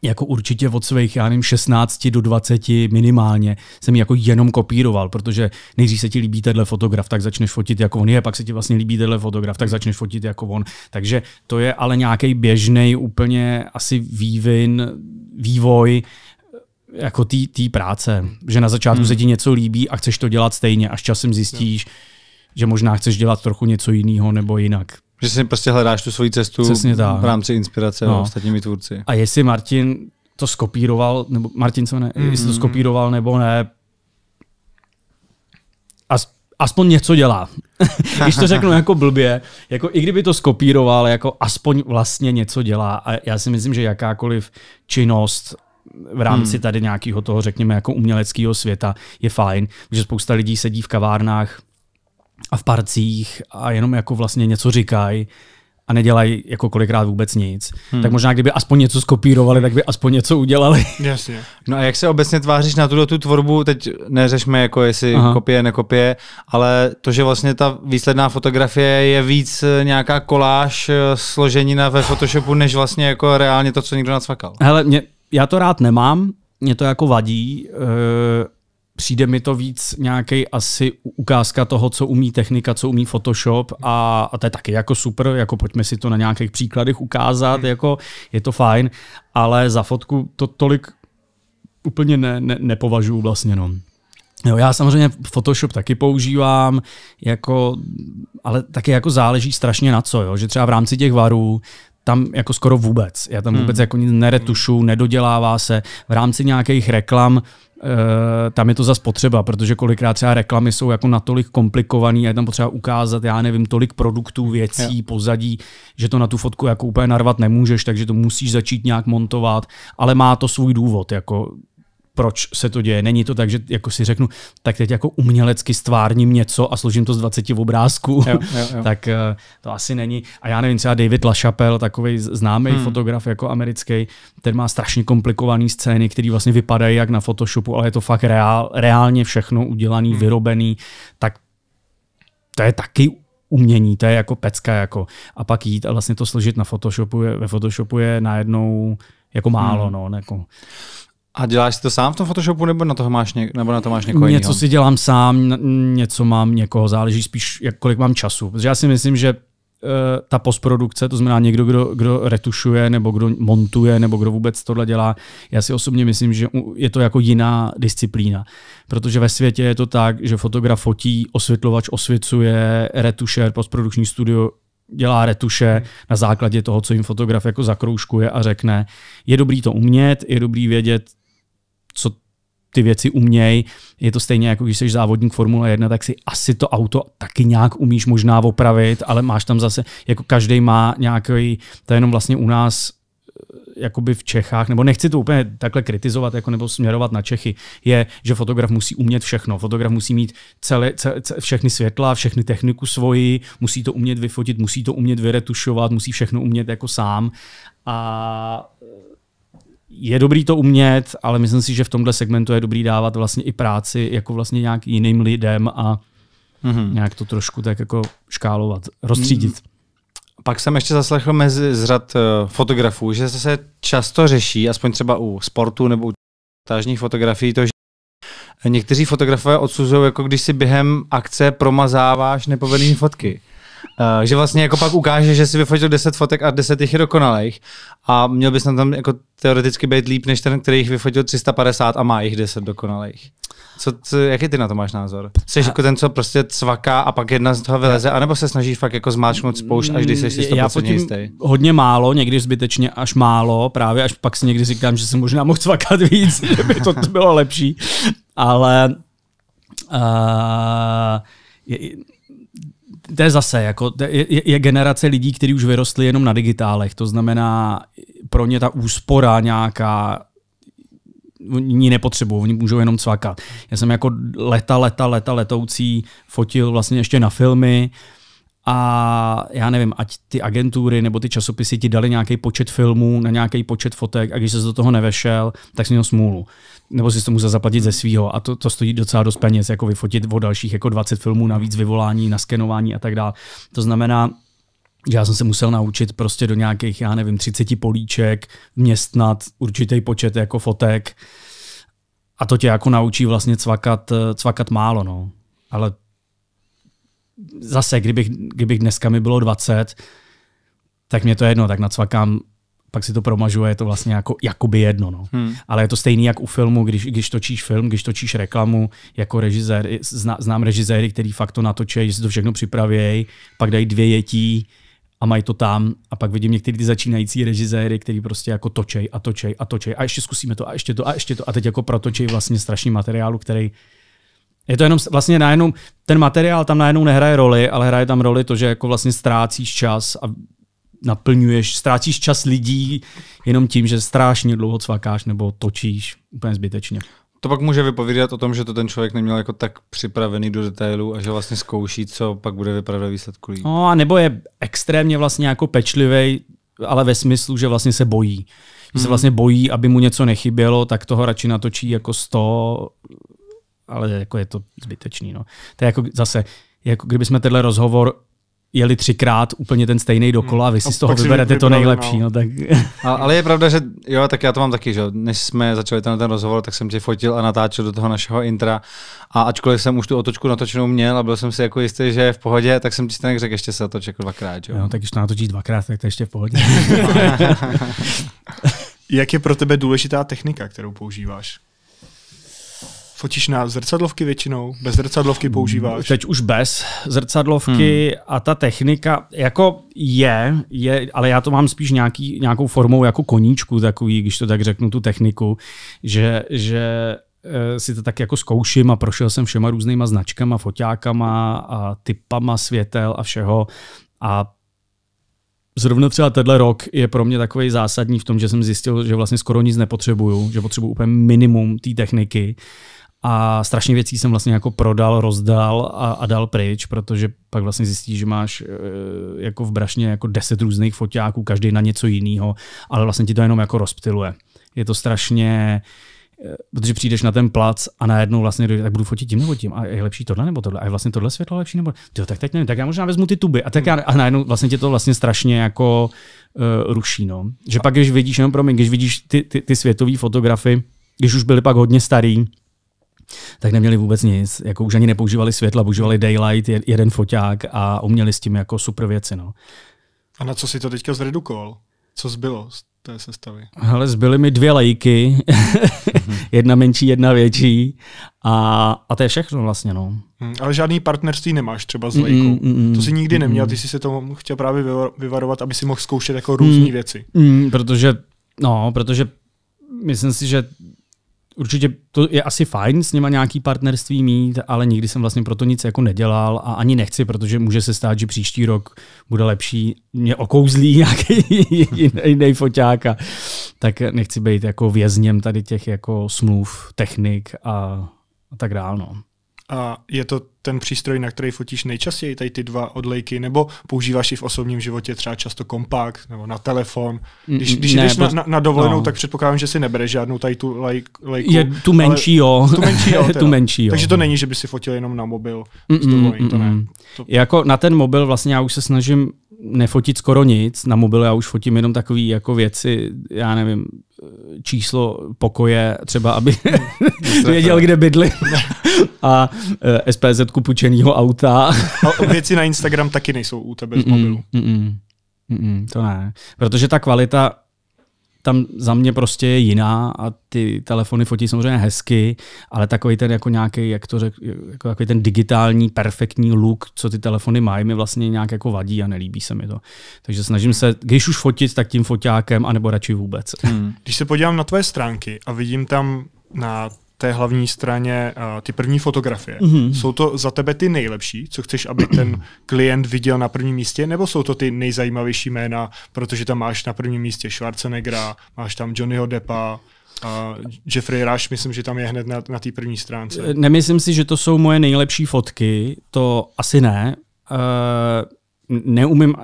jako určitě od svých, já nevím, 16 do 20 minimálně jsem ji jako jenom kopíroval, protože nejdřív se ti líbí tenhle fotograf, tak začneš fotit jako on je, pak se ti vlastně líbí tenhle fotograf, tak začneš fotit jako on. Takže to je ale nějaký běžný úplně asi vývin, vývoj, eh, jako té práce. Že na začátku hmm. se ti něco líbí a chceš to dělat stejně, až časem zjistíš, no že možná chceš dělat trochu něco jiného nebo jinak. Že si prostě hledáš tu svoji cestu v rámci inspirace no. ostatními tvůrci. A jestli Martin to skopíroval, nebo Martin co ne, mm-hmm. jestli to skopíroval nebo ne, as, aspoň něco dělá. Když to řeknu jako blbě, jako i kdyby to skopíroval, jako aspoň vlastně něco dělá. A já si myslím, že jakákoliv činnost v rámci hmm. tady nějakého toho, řekněme, jako uměleckého světa je fajn, že spousta lidí sedí v kavárnách a v parcích a jenom jako vlastně něco říkají a nedělají jako kolikrát vůbec nic. Hmm. Tak možná, kdyby aspoň něco skopírovali, tak by aspoň něco udělali. Jasně. No a jak se obecně tváříš na tuto tu tvorbu, teď neřešme jako jestli Aha. kopie, nekopie, ale to, že vlastně ta výsledná fotografie je víc eh, nějaká koláž eh, složenina ve Photoshopu, než vlastně jako reálně to, co někdo nacvakal. Hele, mě, já to rád nemám, mě to jako vadí, uh, přijde mi to víc nějaký asi ukázka toho, co umí technika, co umí Photoshop a, a to je taky jako super, jako pojďme si to na nějakých příkladech ukázat, hmm. jako je to fajn, ale za fotku to tolik úplně ne, ne, nepovažuji vlastně. No. Jo, já samozřejmě Photoshop taky používám, jako, ale taky jako záleží strašně na co, jo? že třeba v rámci těch varů tam jako skoro vůbec. Já tam hmm. vůbec hmm. jako nic neretušu, nedodělává se. V rámci nějakých reklam Eh, tam je to za potřeba, protože kolikrát třeba reklamy jsou jako natolik komplikovaný a je tam potřeba ukázat, já nevím, tolik produktů, věcí, jo. pozadí, že to na tu fotku jako úplně narvat nemůžeš, takže to musíš začít nějak montovat, ale má to svůj důvod. Jako proč se to děje. Není to tak, že jako si řeknu, tak teď jako umělecky stvárním něco a složím to z 20 obrázků. Jo, jo, jo. tak eh, to asi není. A já nevím, třeba David LaChapelle, takový známý hmm. fotograf jako americký, ten má strašně komplikované scény, které vlastně vypadají jak na Photoshopu, ale je to fakt reál, reálně všechno udělaný, hmm. vyrobený. Tak to je taky umění, to je jako pecka. Jako. A pak jít a vlastně to složit na Photoshopu je, ve Photoshopu je najednou jako málo. Hmm. No, jako. A děláš si to sám v tom Photoshopu, nebo na, toho máš něk- nebo na to máš někoho Něco jinýho? si dělám sám, něco mám někoho, záleží spíš, jak kolik mám času. Protože já si myslím, že eh, ta postprodukce, to znamená někdo, kdo, kdo retušuje, nebo kdo montuje, nebo kdo vůbec tohle dělá. Já si osobně myslím, že je to jako jiná disciplína. Protože ve světě je to tak, že fotograf fotí, osvětlovač osvěcuje, retušer, postprodukční studio dělá retuše na základě toho, co jim fotograf jako zakroužkuje a řekne, je dobrý to umět, je dobrý vědět, co ty věci umějí. Je to stejně jako když jsi závodník Formule 1, tak si asi to auto taky nějak umíš možná opravit, ale máš tam zase, jako každý má nějaký, to je jenom vlastně u nás eh, jakoby v Čechách, nebo nechci to úplně takhle kritizovat, jako nebo směrovat na Čechy, je, že fotograf musí umět všechno. Fotograf musí mít celé, celé, celé, všechny světla, všechny techniku svoji, musí to umět vyfotit, musí to umět vyretušovat, musí všechno umět jako sám. A je dobrý to umět, ale myslím si, že v tomhle segmentu je dobrý dávat vlastně i práci jako vlastně nějak jiným lidem a mm-hmm. nějak to trošku tak jako škálovat, rozstřídit. Mm. Pak jsem ještě zaslechl mezi z řad eh, fotografů, že se často řeší, aspoň třeba u sportu nebo u tážních fotografií, to, že někteří fotografové odsuzují, jako když si během akce promazáváš nepovedené fotky. Uh, že vlastně jako pak ukáže, že si vyfotil 10 fotek a 10 jich je dokonalých a měl bys tam tam jako teoreticky být líp než ten, který jich vyfotil 350 a má jich 10 dokonalých. Co, co, jaký ty na to máš názor? Jsi a... jako ten, co prostě cvaká a pak jedna z toho vyleze, anebo se snažíš fakt jako zmáčknout spoušť, až když jsi si 100% mm, Já jistý? hodně málo, někdy zbytečně až málo, právě až pak si někdy říkám, že se možná mohl cvakat víc, že by to bylo lepší, ale uh, je, to je zase, jako, je, je generace lidí, kteří už vyrostli jenom na digitálech, to znamená, pro ně ta úspora nějaká oni nepotřebují, oni můžou jenom cvakat. Já jsem jako leta, leta, leta letoucí fotil vlastně ještě na filmy, uh, a já nevím, ať ty agentury nebo ty časopisy ti dali nějaký počet filmů na nějaký počet fotek a když se do toho nevešel, tak jsi měl smůlu. Nebo si to musel zaplatit ze svého. a to, to stojí docela dost peněz, jako vyfotit o dalších jako 20 filmů navíc, vyvolání, naskenování a tak dále. To znamená, že já jsem se musel naučit prostě do nějakých, já nevím, 30 políček městnat určitý počet jako fotek a to tě jako naučí vlastně cvakat, cvakat málo, no. Ale zase, kdybych, kdybych dneska mi bylo 20, tak mě to jedno, tak nacvakám pak si to promažuje, je to vlastně jako, jakoby jedno. No. Hmm. Ale je to stejný jak u filmu, když, když točíš film, když točíš reklamu jako režisér, znám režiséry, který fakt to natočí, že si to všechno připravějí, pak dají dvě jetí a mají to tam a pak vidím některé ty začínající režiséry, který prostě jako točej a točej a točej a ještě zkusíme to a ještě to a ještě to a teď jako protočej vlastně strašný materiálu, který je to jenom vlastně najednou, ten materiál tam najednou nehraje roli, ale hraje tam roli to, že jako vlastně ztrácíš čas a naplňuješ, ztrácíš čas lidí jenom tím, že strašně dlouho cvakáš nebo točíš úplně zbytečně. To pak může vypovídat o tom, že to ten člověk neměl jako tak připravený do detailu a že vlastně zkouší, co pak bude vypadat ve výsledku líp. No a nebo je extrémně vlastně jako pečlivý, ale ve smyslu, že vlastně se bojí. Že hmm. se vlastně bojí, aby mu něco nechybělo, tak toho radši natočí jako 100 ale jako je to zbytečný. No. To je jako zase, jako kdyby jsme tenhle rozhovor jeli třikrát úplně ten stejný dokola a vy hmm. si no, z toho vyberete to nejlepší. No. No, tak. a, ale je pravda, že jo, tak já to mám taky, že než jsme začali ten, ten rozhovor, tak jsem tě fotil a natáčel do toho našeho intra a ačkoliv jsem už tu otočku natočenou měl a byl jsem si jako jistý, že je v pohodě, tak jsem ti ten řekl, ještě se natoč jako dvakrát. Jo? jo no, tak když to natočíš dvakrát, tak to ještě v pohodě. Jak je pro tebe důležitá technika, kterou používáš? Fotíš na zrcadlovky většinou? Bez zrcadlovky používáš? Teď už bez zrcadlovky hmm. a ta technika jako je, je, ale já to mám spíš nějaký, nějakou formou jako koníčku takový, když to tak řeknu, tu techniku, že, že eh, si to tak jako zkouším a prošel jsem všema různýma značkama, foťákama a typama světel a všeho a zrovna třeba tenhle rok je pro mě takový zásadní v tom, že jsem zjistil, že vlastně skoro nic nepotřebuju, že potřebuju úplně minimum té techniky a strašně věcí jsem vlastně jako prodal, rozdal a, a dal pryč, protože pak vlastně zjistíš, že máš e, jako v brašně jako deset různých foťáků, každý na něco jiného, ale vlastně ti to jenom jako rozptiluje. Je to strašně, e, protože přijdeš na ten plac a najednou vlastně tak budu fotit tím nebo tím a je lepší tohle nebo tohle a je vlastně tohle světlo lepší nebo jo, tak teď nevím, tak já možná vezmu ty tuby a tak já, a najednou vlastně tě to vlastně strašně jako uh, ruší, no. Že pak, když vidíš, jenom promiň, když vidíš ty, ty, ty světové fotografy, když už byly pak hodně starý, tak neměli vůbec nic. Jako už ani nepoužívali světla, používali daylight, jeden foťák a uměli s tím jako super věci. No. A na co si to teďka zredukoval? Co zbylo z té sestavy? Hele, zbyly mi dvě lejky, jedna menší, jedna větší a, a to je všechno vlastně. No. Hmm, ale žádný partnerství nemáš třeba s lejkou. Mm, mm, mm, to si nikdy neměl, ty jsi se tomu chtěl právě vyvarovat, aby si mohl zkoušet jako různé mm, věci. Mm, protože, no, protože myslím si, že určitě to je asi fajn s něma nějaký partnerství mít, ale nikdy jsem vlastně proto nic jako nedělal a ani nechci, protože může se stát, že příští rok bude lepší, mě okouzlí nějaký jiný foťák a tak nechci být jako vězněm tady těch jako smluv, technik a, a tak dále. No. A je to ten přístroj, na který fotíš nejčastěji, tady ty dva odlejky, nebo používáš i v osobním životě třeba často kompakt nebo na telefon? Když, když ne, jdeš na, na, na dovolenou, no. tak předpokládám, že si nebereš žádnou tady tu lej, lejku. Je tu menší, jo. Tu menší, jo, tu menší, jo. Takže to není, že by si fotil jenom na mobil. Mm, mm, to ne. To... Jako na ten mobil vlastně já už se snažím nefotit skoro nic, na mobilu já už fotím jenom takové jako věci, já nevím, číslo pokoje, třeba aby věděl, kde bydli. a e, eh, SPZ půjčeného auta. a věci na Instagram taky nejsou u tebe z mobilu. Mm-mm, mm-mm, to ne. Protože ta kvalita tam za mě prostě je jiná a ty telefony fotí samozřejmě hezky, ale takový ten jako nějaký, jak to řek, jako takový ten digitální perfektní look, co ty telefony mají, mi vlastně nějak jako vadí a nelíbí se mi to. Takže snažím se, když už fotit, tak tím foťákem, anebo radši vůbec. Hmm. Když se podívám na tvoje stránky a vidím tam na té hlavní straně uh, ty první fotografie. Mm-hmm. Jsou to za tebe ty nejlepší, co chceš, aby ten klient viděl na prvním místě, nebo jsou to ty nejzajímavější jména, protože tam máš na prvním místě Schwarzeneggera, máš tam Johnnyho Deppa, a eh, Jeffrey Rush, myslím, že tam je hned na, na té první stránce. Nemyslím si, že to jsou moje nejlepší fotky, to asi ne. Uh neumím,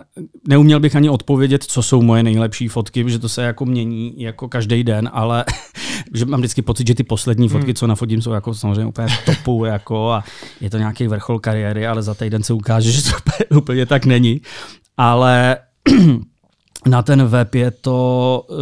neuměl bych ani odpovědět, co jsou moje nejlepší fotky, protože to se jako mění jako každý den, ale že mám vždycky pocit, že ty poslední fotky, hmm. co nafotím, jsou jako samozřejmě úplně topu jako a je to nějaký vrchol kariéry, ale za týden se ukáže, že to úplně, úplně tak není. Ale na ten web je to... Uh,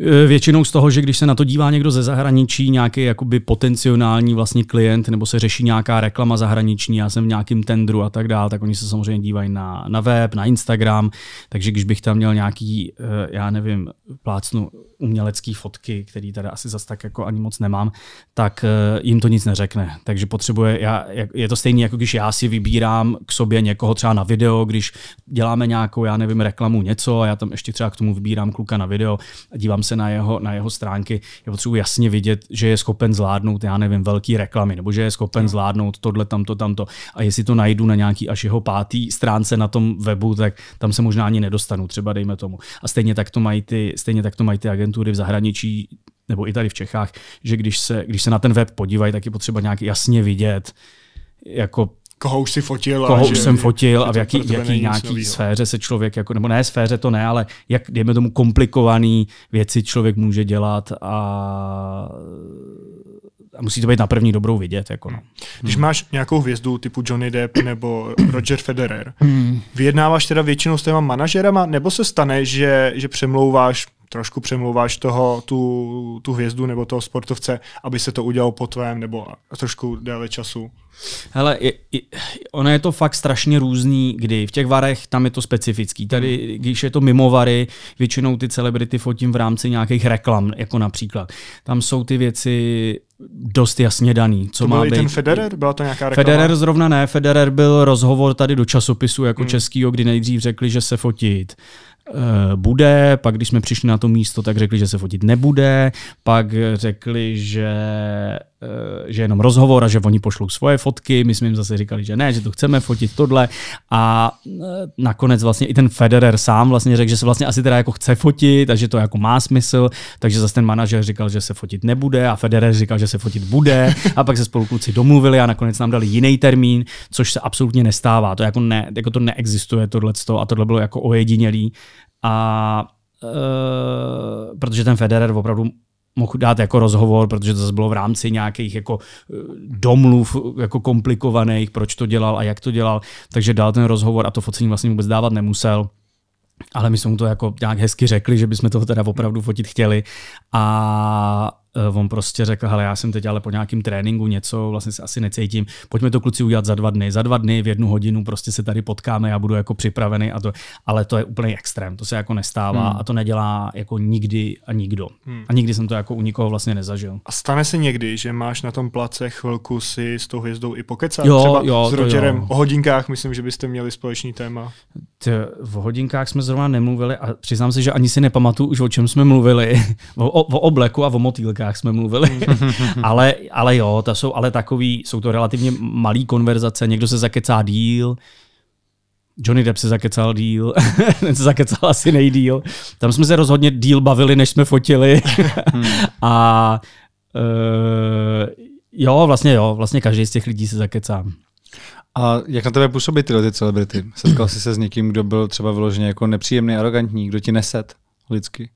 Eh, většinou z toho, že když se na to dívá někdo ze zahraničí, nějaký jakoby potenciální vlastně klient, nebo se řeší nějaká reklama zahraniční, já jsem v nějakém tendru a tak dále, tak oni se samozřejmě dívají na, na web, na Instagram, takže když bych tam měl nějaký, eh, já nevím, plácnu umělecký fotky, který tady asi zas tak jako ani moc nemám, tak eh, jim to nic neřekne. Takže potřebuje, já, je to stejné, jako když já si vybírám k sobě někoho třeba na video, když děláme nějakou, já nevím, reklamu něco a já tam ještě třeba k tomu vybírám kluka na video a dívám se na jeho, na jeho stránky, je potřeba jasně vidět, že je schopen zvládnout, já nevím, velký reklamy, nebo že je schopen zvládnout tohle, tamto, tamto. A jestli to najdu na nějaký až jeho pátý stránce na tom webu, tak tam se možná ani nedostanu, třeba dejme tomu. A stejně tak to mají ty, stejně tak to mají ty agentury v zahraničí, nebo i tady v Čechách, že když se, když se na ten web podívají, tak je potřeba nějak jasně vidět, jako koho už si fotil. Koho a už že, jsem fotil a v jaký, jaký nějaký sféře se člověk, jako, nebo ne sféře to ne, ale jak, dejme tomu, komplikovaný věci člověk může dělat a, a musí to být na první dobrou vidět. Jako no. Když hmm. máš nějakou hvězdu typu Johnny Depp nebo Roger Federer, hmm. vyjednáváš teda většinou s těma manažerama, nebo se stane, že, že přemlouváš trošku přemlouváš toho, tu, tu hvězdu nebo toho sportovce, aby se to udělalo po tvém nebo trošku déle času? Hele, je, je, ono je to fakt strašně různý, kdy v těch varech tam je to specifický. Tady, hmm. když je to mimo vary, většinou ty celebrity fotím v rámci nějakých reklam, jako například. Tam jsou ty věci dost jasně daný. Co to byl má byl být. ten Federer? Byla to nějaká reklama? Federer zrovna ne. Federer byl rozhovor tady do časopisu jako hmm. českýho, kdy nejdřív řekli, že se fotit Eh, bude, pak když jsme přišli na to místo, tak řekli, že se fotit nebude, pak řekli, že Eh, že jenom rozhovor a že oni pošlou svoje fotky. My jsme jim zase říkali, že ne, že to chceme fotit tohle. A eh, nakonec vlastně i ten Federer sám vlastně řekl, že se vlastně asi teda jako chce fotit a že to jako má smysl. Takže zase ten manažer říkal, že se fotit nebude a Federer říkal, že se fotit bude. A pak se spolu kluci domluvili a nakonec nám dali jiný termín, což se absolutně nestává. To jako, ne, jako to neexistuje tohle a tohle bylo jako ojedinělý. A Uh, protože ten Federer opravdu mohl dát jako rozhovor, protože to zase bylo v rámci nějakých jako eh, domluv jako komplikovaných, proč to dělal a jak to dělal, takže dal ten rozhovor a to focení vlastně vůbec dávat nemusel. Ale my jsme mu to jako nějak hezky řekli, že bychom toho teda opravdu fotit chtěli. A Eh, on prostě řekl, hele, já jsem teď ale po nějakém tréninku něco, vlastně se asi necítím, pojďme to kluci udělat za dva dny, za dva dny v jednu hodinu prostě se tady potkáme, já budu jako připravený a to, ale to je úplný extrém, to se jako nestává hmm. a to nedělá jako nikdy a nikdo. Hmm. A nikdy jsem to jako u nikoho vlastně nezažil. A stane se někdy, že máš na tom place chvilku si s tou hvězdou i pokecat? Jo, Třeba jo, s Rogerem jo. o hodinkách, myslím, že byste měli společný téma. T- v hodinkách jsme zrovna nemluvili a přiznám se, že ani si nepamatuju už o čem jsme mluvili. o, o, o obleku a o motýlka stovkách jsme mluvili, ale, ale jo, to jsou ale takový, jsou to relativně malý konverzace, někdo se zakecá díl, Johnny Depp se zakecal díl, se zakecal asi nejdíl. Tam jsme se rozhodně díl bavili, než jsme fotili. Hmm. a uh, jo, vlastně jo, vlastně každý z těch lidí se zakecá. A jak na tebe působí tyhle ty celebrity? Setkal jsi se s někým, kdo byl třeba vyloženě jako nepříjemný, arrogantní, kdo ti neset lidsky?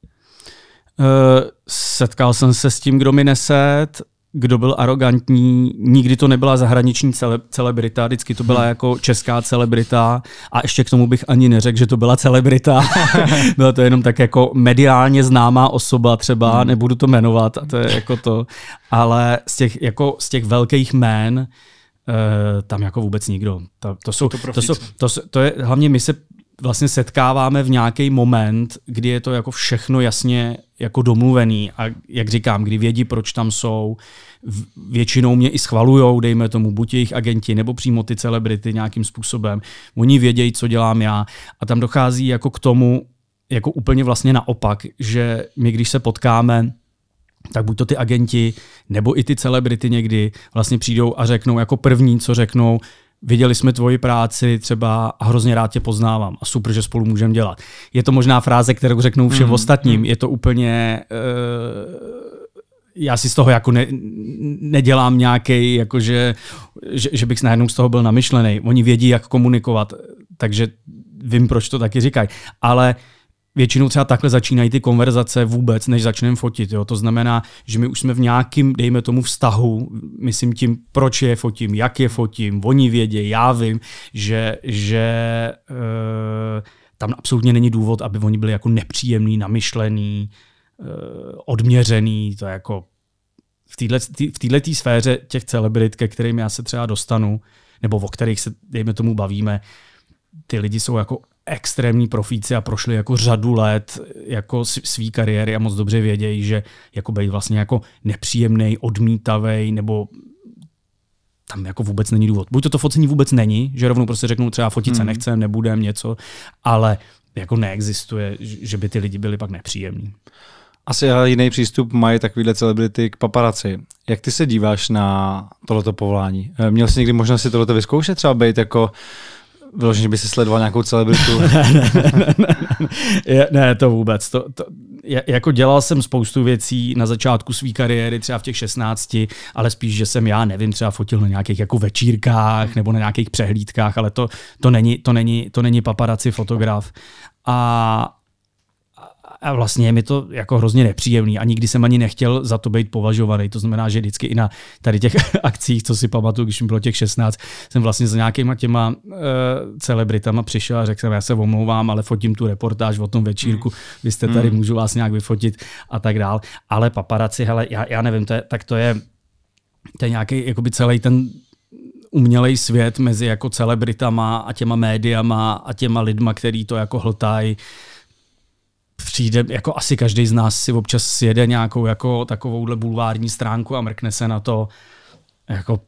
Eh, setkal jsem se s tím, kdo mi neset, kdo byl arrogantní, nikdy to nebyla zahraniční cele- celebrita, vždycky to byla hmm. jako česká celebrita a ještě k tomu bych ani neřekl, že to byla celebrita. byla to jenom tak jako mediálně známá osoba třeba, hmm. nebudu to jmenovat a to je jako to. Ale z těch, jako z těch velkých jmén, eh, tam jako vůbec nikdo. To, to, jsou, to, to, jsou, to, to je, hlavně my se vlastně setkáváme v nějaký moment, kdy je to jako všechno jasně jako domluvený a jak říkám, kdy vědí, proč tam jsou, většinou mě i schvalujou, dejme tomu, buď jejich agenti nebo přímo ty celebrity nějakým způsobem. Oni vědějí, co dělám já a tam dochází jako k tomu, jako úplně vlastně naopak, že my když se potkáme, tak buď to ty agenti, nebo i ty celebrity někdy vlastně přijdou a řeknou jako první, co řeknou, viděli jsme tvoji práci třeba a hrozně rád tě poznávám a super, že spolu můžeme dělat. Je to možná fráze, kterou řeknou všem mm. ostatním, mhm. je to úplně... Uh, já si z toho jako ne, nedělám nějaký, jakože, že, že bych najednou z toho byl namyšlený. Oni vědí, jak komunikovat, takže vím, proč to taky říkají. Ale uh, většinou třeba takhle začínají ty konverzace vůbec, než začneme fotit. Jo? To znamená, že my už jsme v nějakým, dejme tomu, vztahu, myslím tím, proč je fotím, jak je fotím, oni vědí, já vím, že, že e, tam absolutně není důvod, aby oni byli jako nepříjemný, namyšlený, e, odměřený, to je jako v této sféře těch celebrit, ke kterým já se třeba dostanu, nebo o kterých se, dejme tomu, bavíme, ty lidi jsou jako extrémní profíci a prošli jako řadu let jako svý kariéry a moc dobře vědějí, že jako být vlastně jako nepříjemný, odmítavý nebo tam jako vůbec není důvod. Buď to, to focení vůbec není, že rovnou prostě řeknou třeba fotit se hmm. nechcem, nebudem něco, ale jako neexistuje, že by ty lidi byli pak nepříjemní. Asi jiný přístup mají takovýhle celebrity k paparaci. Jak ty se díváš na tohleto povolání? E, měl jsi někdy možnost si tohleto vyzkoušet, třeba být jako bylo, že by si sledoval nějakou celebritu. ne, ne, ne, ne, ne, ne, to vůbec. To, to, jako dělal jsem spoustu věcí na začátku své kariéry, třeba v těch 16, ale spíš, že jsem já, nevím, třeba fotil na nějakých jako večírkách nebo na nějakých přehlídkách, ale to, to, není, to, není, to není paparazzi fotograf. A, a vlastně je mi to jako hrozně nepříjemný a nikdy jsem ani nechtěl za to být považovaný. To znamená, že vždycky i na tady těch akcích, co si pamatuju, když mi bylo těch 16, jsem vlastně s nějakýma těma uh, celebritama přišel a řekl jsem, já se omlouvám, ale fotím tu reportáž o tom večírku, hmm. vy jste tady, hmm. můžu vás nějak vyfotit a tak dál. Ale paparaci, hele, já, já nevím, to je, tak to je, to je nějaký jakoby celý ten umělej svět mezi jako celebritama a těma médiama a těma lidma, který to jako hltají přijde, jako asi každý z nás si občas sjede nějakou jako takovouhle bulvární stránku a mrkne se na to, jako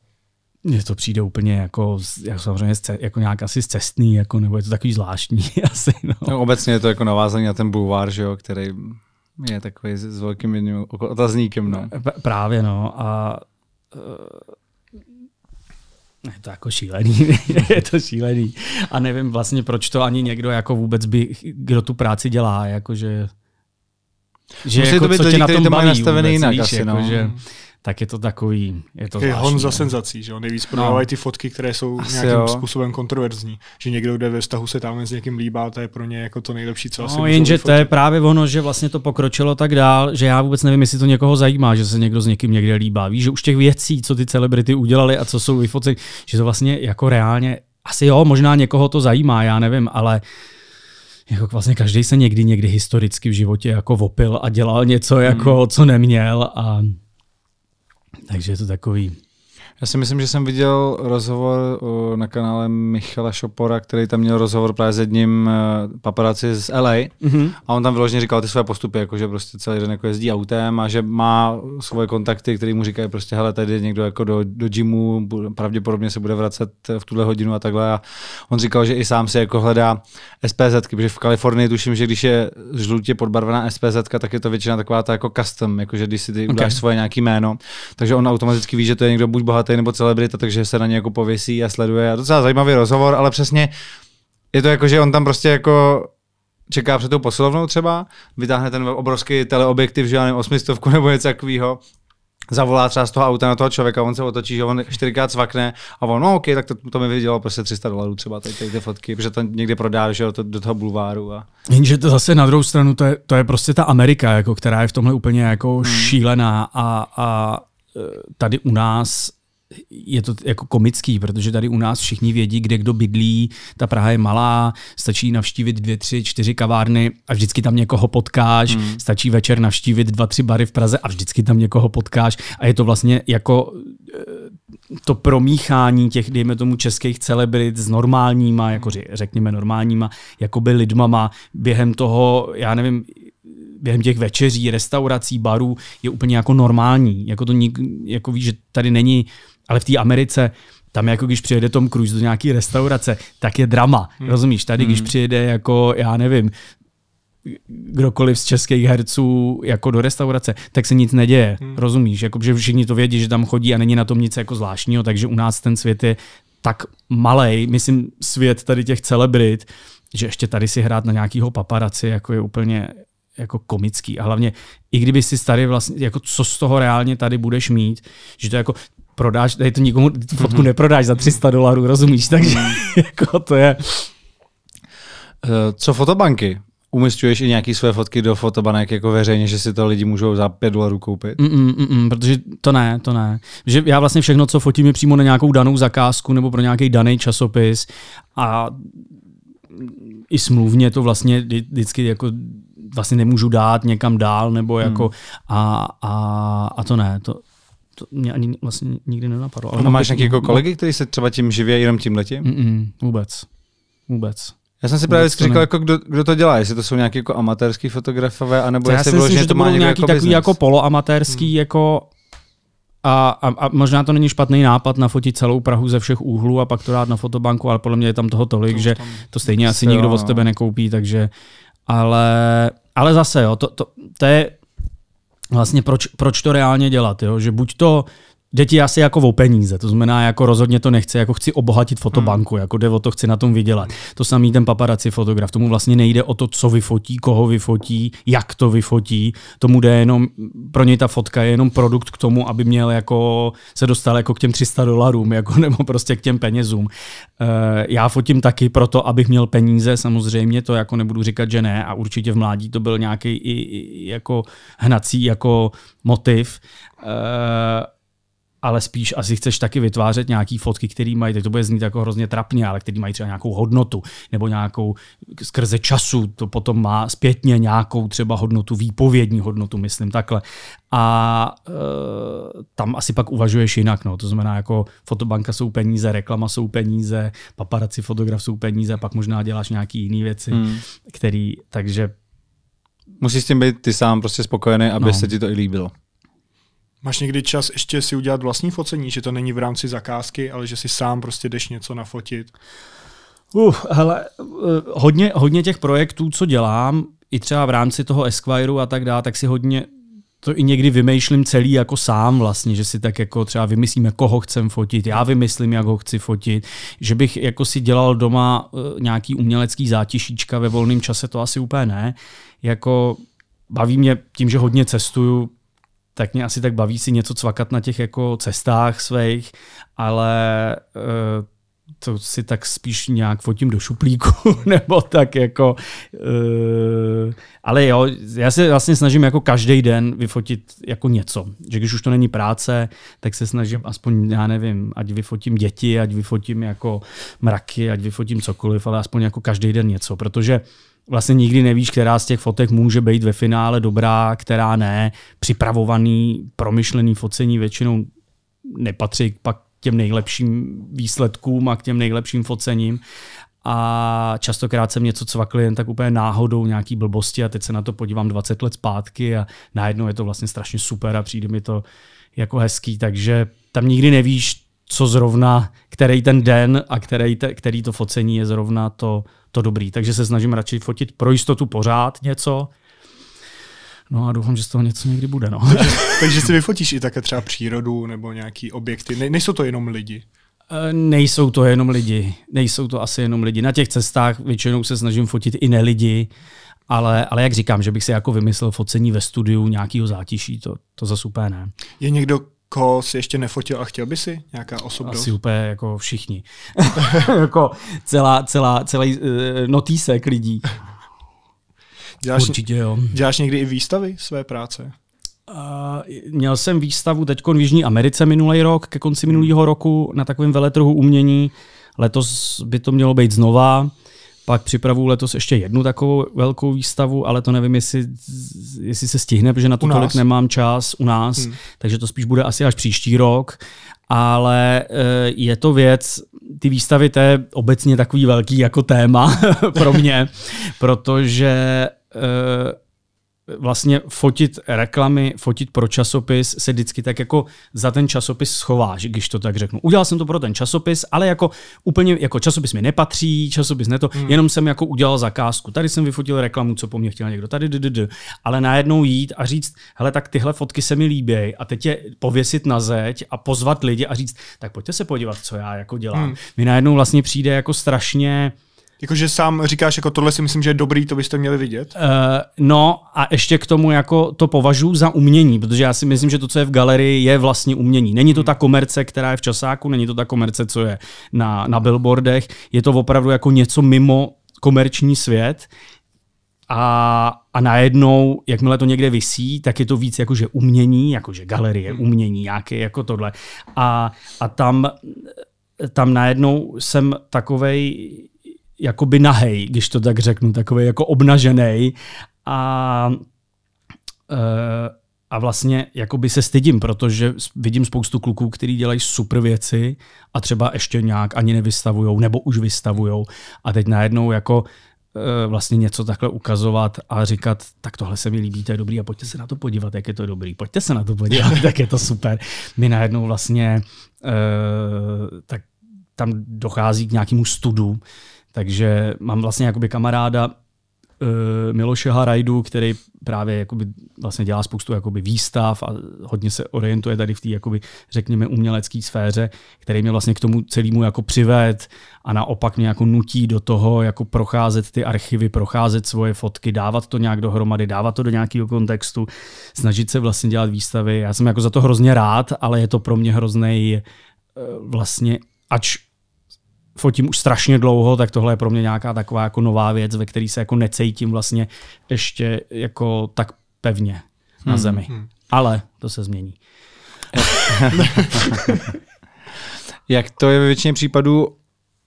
mně to přijde úplně jako, jako samozřejmě jako nějak asi cestný, jako, nebo je to takový zvláštní asi. No. No, obecně je to jako navázaný na ten bulvár, že jo, který je takový s, velkým jedním otazníkem. No. Právě no a je to jako šílený, je to šílený. A nevím vlastně, proč to ani někdo jako vůbec by, kdo tu práci dělá, jakože... Že Musí jako, to být lidi, na tom baví, mají nastavený vůbec, jinak víš, asi, jako, no. že, tak je to takový, je to zvláštní. hon za no. senzací, že jo? Nejvíc prodávají no. ty fotky, které jsou asi nějakým jo. způsobem kontroverzní. Že někdo, kde ve vztahu se tam s někým líbá, to je pro ně jako to nejlepší, co no, asi jenže to je právě ono, že vlastně to pokročilo tak dál, že já vůbec nevím, jestli to někoho zajímá, že se někdo s někým někde líbá. Víš, že už těch věcí, co ty celebrity udělali a co jsou vyfoceny, že to vlastně jako reálně, asi jo, možná někoho to zajímá, já nevím, ale jako vlastně každý se někdy někdy historicky v životě jako vopil a dělal něco, hmm. jako, co neměl a takže je to takový já si myslím, že jsem viděl rozhovor eh, na kanále Michala Šopora, který tam měl rozhovor právě s jedním eh, paparazzi z LA mm-hmm. a on tam vyloženě říkal ty své postupy, jako že prostě celý den jako jezdí autem a že má svoje kontakty, který mu říkají prostě hele, tady někdo jako do, do gymu, pravděpodobně se bude vracet eh, v tuhle hodinu a takhle a on říkal, že i sám si jako hledá SPZ, protože v Kalifornii tuším, že když je žlutě podbarvená SPZ, tak je to většina taková ta jako custom, jakože když si ty okay. uděláš svoje nějaký jméno, takže on automaticky ví, že to je někdo buď bohatý bohatý nebo celebrita, takže se na ně jako pověsí a sleduje. A docela zajímavý rozhovor, ale přesně je to jako, že on tam prostě jako čeká před tou posilovnou třeba, vytáhne ten obrovský teleobjektiv, že já nevím, osmistovku nebo něco takového, zavolá třeba z toho auta na toho člověka, on se otočí, že on čtyřikrát cvakne a on, no OK, tak to, to mi vydělalo prostě 300 dolarů třeba tady, tady ty fotky, protože to někde prodá že, to, do toho bulváru. A... Jenže to zase na druhou stranu, to je, to je prostě ta Amerika, jako, která je v tomhle úplně jako hmm. šílená a, a e, tady u nás je to jako komický, protože tady u nás všichni vědí, kde kdo bydlí, ta Praha je malá, stačí navštívit dvě, tři, čtyři kavárny a vždycky tam někoho potkáš, hmm. stačí večer navštívit dva, tři bary v Praze a vždycky tam někoho potkáš a je to vlastně jako eh, to promíchání těch, dejme tomu, českých celebrit s normálníma, jako hmm. řekněme normálníma, jakoby lidmama během toho, já nevím, během těch večeří, restaurací, barů je úplně jako normální. Jako to nik, jako víš, že tady není ale v té Americe tam jako když přijede Tom Cruise do nějaké restaurace, tak je drama, hmm. rozumíš? Tady, hmm. když přijede jako, já nevím, kdokoliv z českých herců jako do restaurace, tak se nic neděje, hmm. rozumíš? Jako, že všichni to vědí, že tam chodí a není na tom nic jako zvláštního, takže u nás ten svět je tak malý, myslím svět tady těch celebrit, že ještě tady si hrát na nějakého paparaci jako je úplně jako komický. A hlavně, i kdyby si tady vlastně, jako co z toho reálně tady budeš mít, že to jako, prodáš, tady to nikomu tu fotku mm-hmm. neprodáš za 300 dolarů, rozumíš? Mhm. Takže jako to je... Eh, co fotobanky? Umistuješ i nějaké své fotky do fotobanek jako veřejně, že si to lidi můžou za 5 dolarů koupit? Mm-mm, mm-mm, protože to ne, to ne. Že já vlastně všechno, co fotím, je přímo na nějakou danou zakázku nebo pro nějaký daný časopis a i smluvně to vlastně vždycky jako vlastně nemůžu dát někam dál, nebo hmm. jako hmm. a, a, a to ne, to, to mě ani vlastně nikdy nenapadlo. Ale no, máš nějaké jako kolegy, kteří se třeba tím živí jenom tím letím? Mm-mm, vůbec. Vůbec. Já jsem si právě vůbec říkal, jako kdo, kdo, to dělá, jestli to jsou nějaké jako amatérský fotografové, anebo já jestli že to má nějaký jako takový business. jako poloamatérský, hmm. jako a, a, a možná to není špatný nápad nafotit celou Prahu ze všech úhlů a pak to dát na fotobanku, ale podle mě je tam toho tolik, to že to stejně asi nikdo od no. tebe nekoupí, takže ale, ale zase jo, to, to, to je vlastně proč, proč to reálně dělat, jo? že buď to Děti asi jako o peníze, to znamená, jako rozhodně to nechci, jako chci obohatit fotobanku, hmm. jako jde o to, chci na tom vydělat. To samý ten paparaci fotograf, tomu vlastně nejde o to, co vyfotí, koho vyfotí, jak to vyfotí, tomu jde jenom, pro něj ta fotka je jenom produkt k tomu, aby měl jako, se dostal jako k těm 300 dolarům, jako, nebo prostě k těm penězům. E, já fotím taky proto, abych měl peníze, samozřejmě to jako nebudu říkat, že ne a určitě v mládí to byl nějaký i, i, jako hnací jako motiv. E, ale spíš asi chceš taky vytvářet nějaký fotky, které mají, teď to bude znít jako hrozně trapně, ale které mají třeba nějakou hodnotu nebo nějakou skrze času, to potom má zpětně nějakou třeba hodnotu, výpovědní hodnotu, myslím takhle. A e, tam asi pak uvažuješ jinak, no. to znamená jako fotobanka jsou peníze, reklama jsou peníze, paparaci fotograf jsou peníze, pak možná děláš nějaký jiné věci, hmm. který, takže Musíš s tím být ty sám prostě spokojený, aby no. se ti to i líbilo. Máš někdy čas ještě si udělat vlastní focení, že to není v rámci zakázky, ale že si sám prostě jdeš něco nafotit? Uh, hele, eh, hodně, hodně těch projektů, co dělám, i třeba v rámci toho Esquire a tak dále, tak si hodně to i někdy vymýšlím celý jako sám vlastně, že si tak jako třeba vymyslím, jako koho chcem fotit, já vymyslím, jak ho chci fotit, že bych jako si dělal doma eh, nějaký umělecký zátišíčka ve volném čase, to asi úplně ne. Jako baví mě tím, že hodně cestuju, tak mě asi tak baví si něco cvakat na těch jako cestách svých, ale uh, to si tak spíš nějak fotím do šuplíku, nebo tak jako... Uh, ale jo, já se vlastně snažím jako každý den vyfotit jako něco. Že když už to není práce, tak se snažím aspoň, já nevím, ať vyfotím děti, ať vyfotím jako mraky, ať vyfotím cokoliv, ale aspoň jako každý den něco, protože uh, vlastně nikdy nevíš, která z těch fotek může být ve finále dobrá, která ne. Připravovaný, promyšlený focení většinou nepatří pak těm nejlepším výsledkům a k těm nejlepším focením. A častokrát jsem něco cvakli jen tak úplně náhodou, nějaký blbosti a teď se na to podívám 20 let zpátky a najednou je to vlastně strašně super a přijde mi to jako hezký, takže tam nikdy nevíš, co zrovna, který ten den a který, te, který to focení je zrovna to, to dobrý. Takže se snažím radši fotit pro jistotu pořád něco, No a doufám, že z toho něco někdy bude. No. Takže, takže si vyfotíš i také třeba přírodu nebo nějaký objekty. Ne, nejsou to jenom lidi. E, nejsou to jenom lidi. Nejsou to asi jenom lidi. Na těch cestách většinou se snažím fotit i nelidi, ale, ale jak říkám, že bych si jako vymyslel focení ve studiu nějakého zátiší, to, to zase úplně ne. Je někdo, Koho si ještě nefotil a chtěl by si? Nějaká osobnost? Asi úplně jako všichni. jako celá, celá, celý uh, eh, notýsek lidí. Děláš, Určitě jo. Děláš někdy i výstavy své práce? Uh, měl jsem výstavu teď v Jižní Americe minulý rok, ke konci minulého roku, na takovém veletrhu umění. Letos by to mělo být znova. Pak připravu letos ještě jednu takovou velkou výstavu, ale to nevím, jestli, jestli se stihne, protože na to tolik nemám čas u nás, hmm. takže to spíš bude asi až příští rok. Ale eh, je to věc, ty výstavy, to je obecně takový velký jako téma pro mě, protože eh, vlastně fotit reklamy, fotit pro časopis se vždycky tak jako za ten časopis schováš, když to tak řeknu. Udělal jsem to pro ten časopis, ale jako úplně jako časopis mi nepatří, časopis ne to, hmm. jenom jsem jako udělal zakázku. Tady jsem vyfotil reklamu, co po mně chtěl někdo, tady ddd, ale najednou jít a říct, hele, tak tyhle fotky se mi líbí a teď je pověsit na zeď a pozvat lidi a říct, tak pojďte se podívat, co já jako dělám. Hmm. Mi najednou vlastně přijde jako strašně Jakože sám říkáš, jako tohle si myslím, že je dobrý, to byste měli vidět. Uh, no a ještě k tomu jako to považuji za umění, protože já si myslím, že to, co je v galerii, je vlastně umění. Není to hmm. ta komerce, která je v časáku, není to ta komerce, co je na, na billboardech. Je to opravdu jako něco mimo komerční svět a, a najednou, jakmile to někde vysí, tak je to víc jakože umění, jakože galerie, hmm. umění, nějaké jako tohle. A, a tam, tam najednou jsem takovej jakoby nahej, když to tak řeknu, takový jako obnažený a eh, a vlastně jakoby se stydím, protože vidím spoustu kluků, kteří dělají super věci a třeba ještě nějak ani nevystavujou, nebo už vystavujou a teď najednou jako eh, vlastně něco takhle ukazovat a říkat, tak tohle se mi líbí, to je dobrý a pojďte se na to podívat, jak je to dobrý, pojďte se na to podívat, tak je to super. My najednou vlastně eh, tak tam dochází k nějakému studu, takže mám vlastně jakoby kamaráda uh, Miloše Harajdu, který právě jakoby vlastně dělá spoustu jakoby výstav a hodně se orientuje tady v té, jakoby, řekněme, umělecké sféře, který mě vlastně k tomu celému jako přived a naopak mě jako nutí do toho jako procházet ty archivy, procházet svoje fotky, dávat to nějak dohromady, dávat to do nějakého kontextu, snažit se vlastně dělat výstavy. Já jsem jako za to hrozně rád, ale je to pro mě hrozný eh, vlastně, ač fotím už strašně dlouho, tak tohle je pro mě nějaká taková jako nová věc, ve které se jako necejtím vlastně ještě jako tak pevně na hmm, zemi. hmm. Ale to se změní. Jak to je ve většině případů,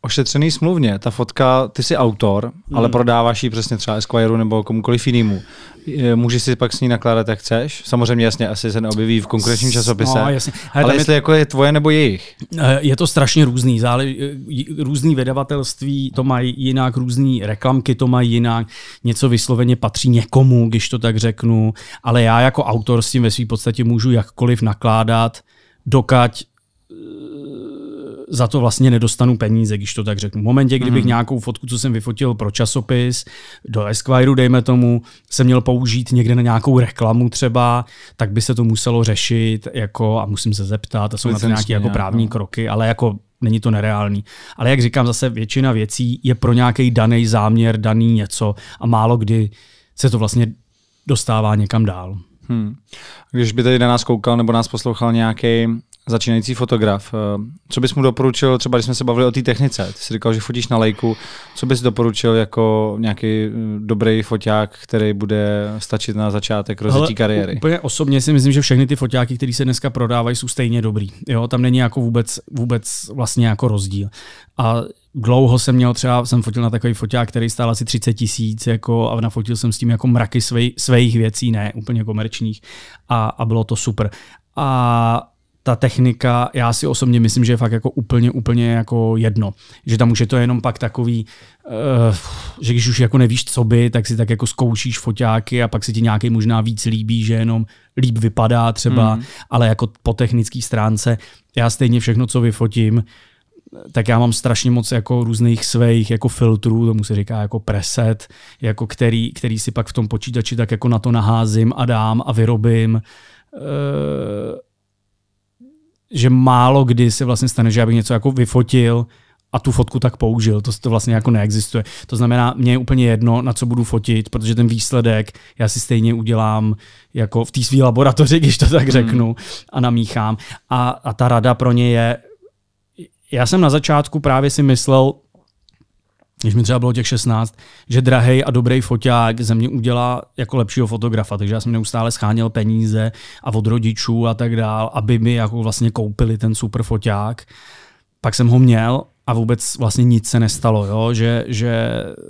ošetřený smluvně. Ta fotka, ty jsi autor, hmm. ale prodáváš ji přesně třeba Esquire nebo komukoliv jinému. Můžeš si pak s ní nakládat, jak chceš. Samozřejmě, jasně, asi se neobjeví v konkrétním časopise. No, jasně. Hele, ale jestli je... jako je tvoje nebo jejich? Eh, je to strašně různý. Zále... Eh, různý vydavatelství to mají jinak, různý reklamky to mají jinak. Něco vysloveně patří někomu, když to tak řeknu. Ale já jako autor s tím ve své podstatě můžu jakkoliv nakládat, dokud eh, za to vlastně nedostanu peníze, když to tak řeknu. V momentě, kdybych mm-hmm. nějakou fotku, co jsem vyfotil pro časopis, do Esquireu, dejme tomu, se měl použít někde na nějakou reklamu třeba, tak by se to muselo řešit jako, a musím se zeptat, a jsou na to nějaké jako právní no. kroky, ale jako není to nereálný. Ale jak říkám, zase většina věcí je pro nějaký daný záměr, daný něco a málo kdy se to vlastně dostává někam dál. Hmm. Když by tady na nás koukal nebo nás poslouchal nějaký začínající fotograf, eh, co bys mu doporučil, třeba když jsme se bavili o té technice, ty jsi říkal, že fotíš na lejku, co bys doporučil jako nějaký eh, dobrý foťák, který bude stačit na začátek rozjetí kariéry? Úplně osobně si myslím, že všechny ty foťáky, které se dneska prodávají, jsou stejně dobrý. Jo, tam není jako vůbec, vůbec vlastně jako rozdíl. A dlouho jsem měl třeba, jsem fotil na takový foťák, který stál asi 30 tisíc jako, a nafotil jsem s tím jako mraky svých věcí, ne úplně komerčních a, a bylo to super. A ta technika, já si osobně myslím, že je fakt jako úplně, úplně jako jedno. Že tam už je to jenom pak takový, uh, že když už jako nevíš, co by, tak si tak jako zkoušíš foťáky a pak se ti nějaký možná víc líbí, že jenom líp vypadá třeba, mm. ale jako po technické stránce, já stejně všechno, co vyfotím, tak já mám strašně moc jako různých svých jako filtrů, tomu se říká jako preset, jako který, který si pak v tom počítači tak jako na to naházím a dám a vyrobím. Uh, že málo kdy se vlastně stane, že já bych něco jako vyfotil a tu fotku tak použil. To, to vlastně jako neexistuje. To znamená, mně je úplně jedno, na co budu fotit, protože ten výsledek já si stejně udělám jako v té svý laboratoři, když to tak hmm. řeknu, hmm. a namíchám. A, a ta rada pro ně je, já jsem na začátku právě si myslel, když mi třeba bylo těch 16, že drahej a dobrý foťák ze mě udělá jako lepšího fotografa, takže já jsem neustále scháněl peníze a od rodičů a tak dál, aby mi jako vlastně koupili ten super foťák. Pak jsem ho měl a vůbec vlastně nic se nestalo, jo? Že, že eh,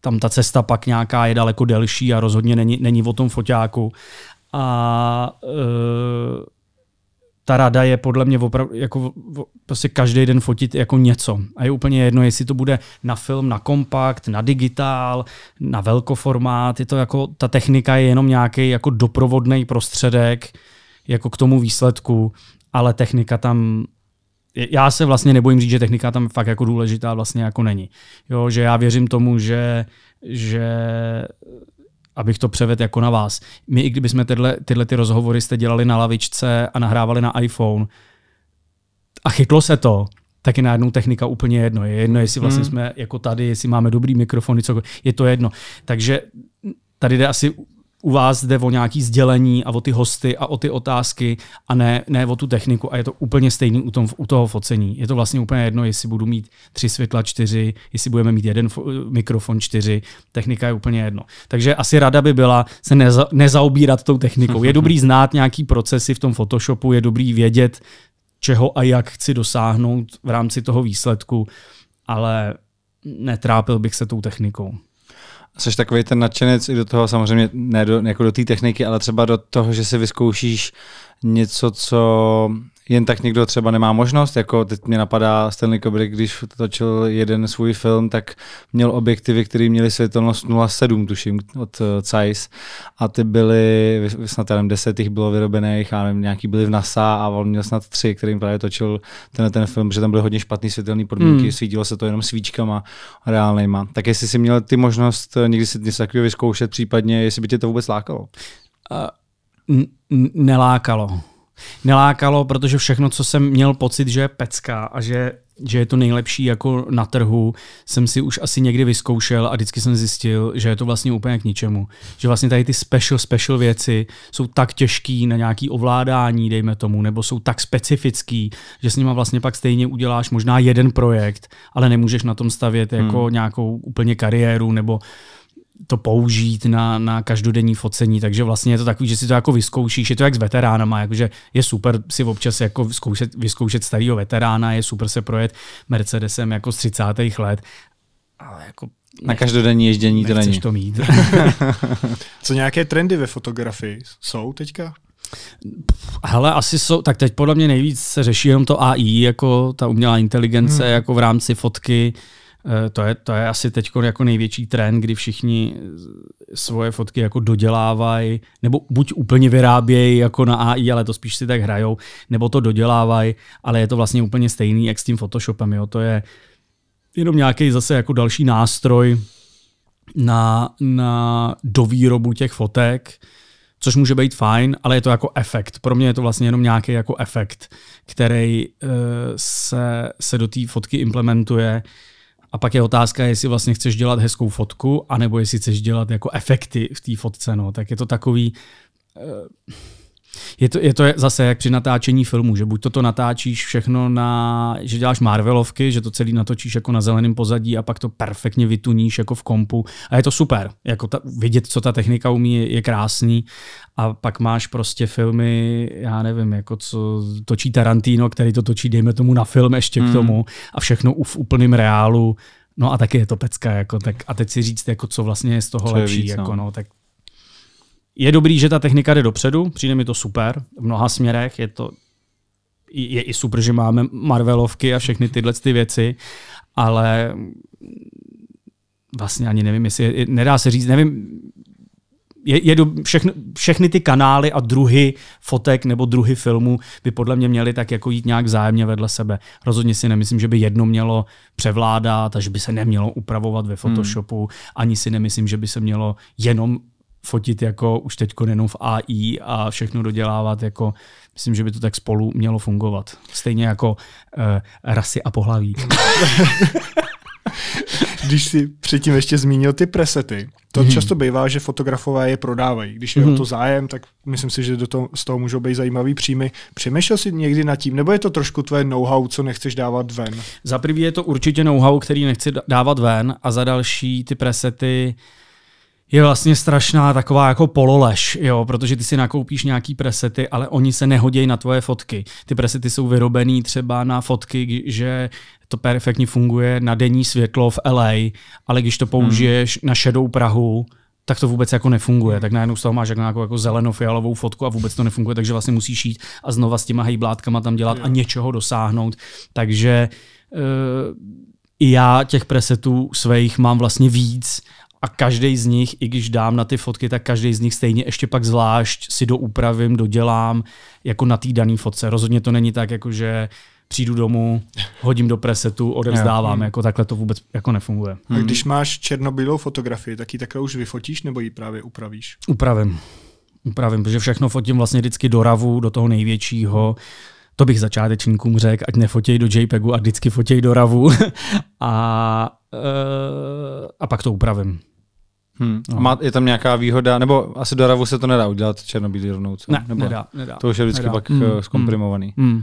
tam ta cesta pak nějaká je daleko delší a rozhodně není, není o tom foťáku. A uh, ta rada je podle mě opravdu, jako prostě každý den fotit jako něco. A je úplně jedno, jestli to bude na film, na kompakt, na digitál, na velkoformát, je to jako, ta technika je jenom nějaký jako doprovodný prostředek jako k tomu výsledku, ale technika tam já se vlastně nebojím říct, že technika tam fakt jako důležitá vlastně jako není. Jo, že já věřím tomu, že, že abych to převedl jako na vás. My, i kdybychom tyhle, tyhle ty rozhovory jste dělali na lavičce a nahrávali na iPhone a chytlo se to, tak je najednou technika úplně jedno. Je jedno, jestli vlastně hmm. jsme jako tady, jestli máme dobrý mikrofony, co, je to jedno. Takže tady jde asi u vás jde o nějaké sdělení a o ty hosty a o ty otázky a ne, ne o tu techniku a je to úplně stejný u, tom, u toho focení. Je to vlastně úplně jedno, jestli budu mít tři světla čtyři, jestli budeme mít jeden fo- mikrofon čtyři, technika je úplně jedno. Takže asi rada by byla se neza, nezaobírat tou technikou. Je dobrý znát nějaký procesy v tom Photoshopu, je dobrý vědět, čeho a jak chci dosáhnout v rámci toho výsledku, ale netrápil bych se tou technikou. Jsi takový ten nadšenec i do toho samozřejmě, ne do, jako do té techniky, ale třeba do toho, že si vyzkoušíš něco, co jen tak někdo třeba nemá možnost, jako teď mě napadá Stanley Kubrick, když točil jeden svůj film, tak měl objektivy, které měly světelnost 0,7, tuším, od eh, Zeiss a ty byly, snad jenom deset jich bylo vyrobených, a nevím, nějaký byly v NASA a on měl snad tři, kterým právě točil ten, ten film, že tam byly hodně špatný světelné podmínky, hmm. svítilo se to jenom svíčkama reálnýma. Tak jestli si měl ty možnost eh, někdy si něco takového vyzkoušet, případně jestli by tě to vůbec lákalo? Uh, n- nelákalo Nelákalo, protože všechno, co jsem měl pocit, že je pecka a že, že je to nejlepší jako na trhu, jsem si už asi někdy vyzkoušel a vždycky jsem zjistil, že je to vlastně úplně k ničemu. Že vlastně tady ty special, special věci jsou tak těžký na nějaký ovládání, dejme tomu, nebo jsou tak specifický, že s nima vlastně pak stejně uděláš možná jeden projekt, ale nemůžeš na tom stavět jako hmm. nějakou úplně kariéru nebo to použít na, na každodenní focení, takže vlastně je to takový, že si to jako vyzkoušíš, je to jak s veteránama, jakože je super si občas jako zkoušet, vyzkoušet starého veterána, je super se projet Mercedesem jako z 30. let, ale jako na každodenní ježdění to není. to mít. Co nějaké trendy ve fotografii jsou teďka? Hele, asi jsou, tak teď podle mě nejvíc se řeší jenom to AI, jako ta umělá inteligence, hmm. jako v rámci fotky. Uh, Eh, to je, to je asi teď jako největší trend, kdy všichni svoje fotky jako dodělávají, nebo buď úplně vyrábějí jako na AI, ale to spíš si tak hrajou, nebo to dodělávají, ale je to vlastně úplně stejný, jak s tím Photoshopem. Jo? To je jenom nějaký zase jako další nástroj na, na dovýrobu těch fotek, což může být fajn, ale je to jako efekt. Pro mě je to vlastně jenom nějaký jako efekt, který uh, se, se do té fotky implementuje. Uh, a pak je otázka, jestli vlastně chceš dělat hezkou fotku, anebo jestli chceš dělat jako efekty v té fotce. No. Tak je to takový... Uh, je to, je to zase jak při natáčení filmu, že buď to natáčíš všechno na, že děláš Marvelovky, že to celý natočíš jako na zeleném pozadí a pak to perfektně vytuníš jako v kompu a je to super. Jako ta, vidět, co ta technika umí, je, je krásný a pak máš prostě filmy, já nevím, jako co točí Tarantino, který to točí, dejme tomu na film ještě mm. k hmm. tomu a všechno v úplném reálu. No a taky je to pecka, jako, tak, a teď si říct, jako, co vlastně je z toho co lepší. víc, no. jako, no. tak je dobrý, že ta technika jde dopředu, přijde mi to super v mnoha směrech, je to je i super, že máme Marvelovky a všechny tyhle ty věci, ale vlastně ani nevím, jestli je, nedá se říct, nevím, je, je do, všechny, všechny ty kanály a druhy fotek nebo druhy filmů by podle mě měly tak jako jít nějak zájemně vedle sebe. Rozhodně si nemyslím, že by jedno mělo převládat a že by se nemělo upravovat ve hmm. Photoshopu. Hmm. Ani si nemyslím, že by se mělo jenom fotit jako už teď jenom v AI a všechno dodělávat, jako myslím, že by to tak spolu mělo fungovat. Stejně jako uh, rasy a pohlaví. Když si předtím ještě zmínil ty presety, to mm-hmm. často bývá, že fotografové je prodávají. Když je mm-hmm. o mhm. to zájem, tak myslím si, že do toho, z toho můžou být zajímavý příjmy. Přemýšlel jsi někdy nad tím, nebo je to trošku tvé know-how, co nechceš dávat ven? Za prvý je to určitě know-how, který nechci dávat ven a za další ty presety uh, je vlastně strašná taková jako pololež, jo, protože ty si nakoupíš nějaký presety, ale oni se nehodějí na tvoje fotky. Ty presety jsou vyrobený třeba na fotky, že to perfektně funguje na denní světlo v LA, ale když to hmm. použiješ hmm. na šedou Prahu, tak to vůbec jako nefunguje. Tak najednou z toho máš nějakou jako zeleno-fialovou fotku a vůbec to nefunguje, takže vlastně musíš jít a znova s těma hejblátkama tam dělat a něčeho dosáhnout. Takže uh, i já těch presetů svých mám vlastně víc a každý z nich, i když dám na ty fotky, tak každý z nich stejně ještě pak zvlášť si doupravím, dodělám jako na té dané fotce. Rozhodně to není tak, jako že přijdu domů, hodím do presetu, odevzdávám. jako takhle to vůbec jako nefunguje. A hmm. když máš černobílou fotografii, tak ji takhle už vyfotíš nebo ji právě upravíš? Upravím. Upravím, protože všechno fotím vlastně vždycky do ravu, do toho největšího. Hmm to bych začátečníkům řekl, ať nefotěj do JPEGu a vždycky fotěj do RAVu a, uh, a pak to upravím. Hmm. No. A má, je tam nějaká výhoda, nebo asi do RAVu se to nedá udělat černobílý rovnou, co? Ne, nebo nedá, nedá. To už je vždycky nedá. pak mm, zkomprimovaný. Mm.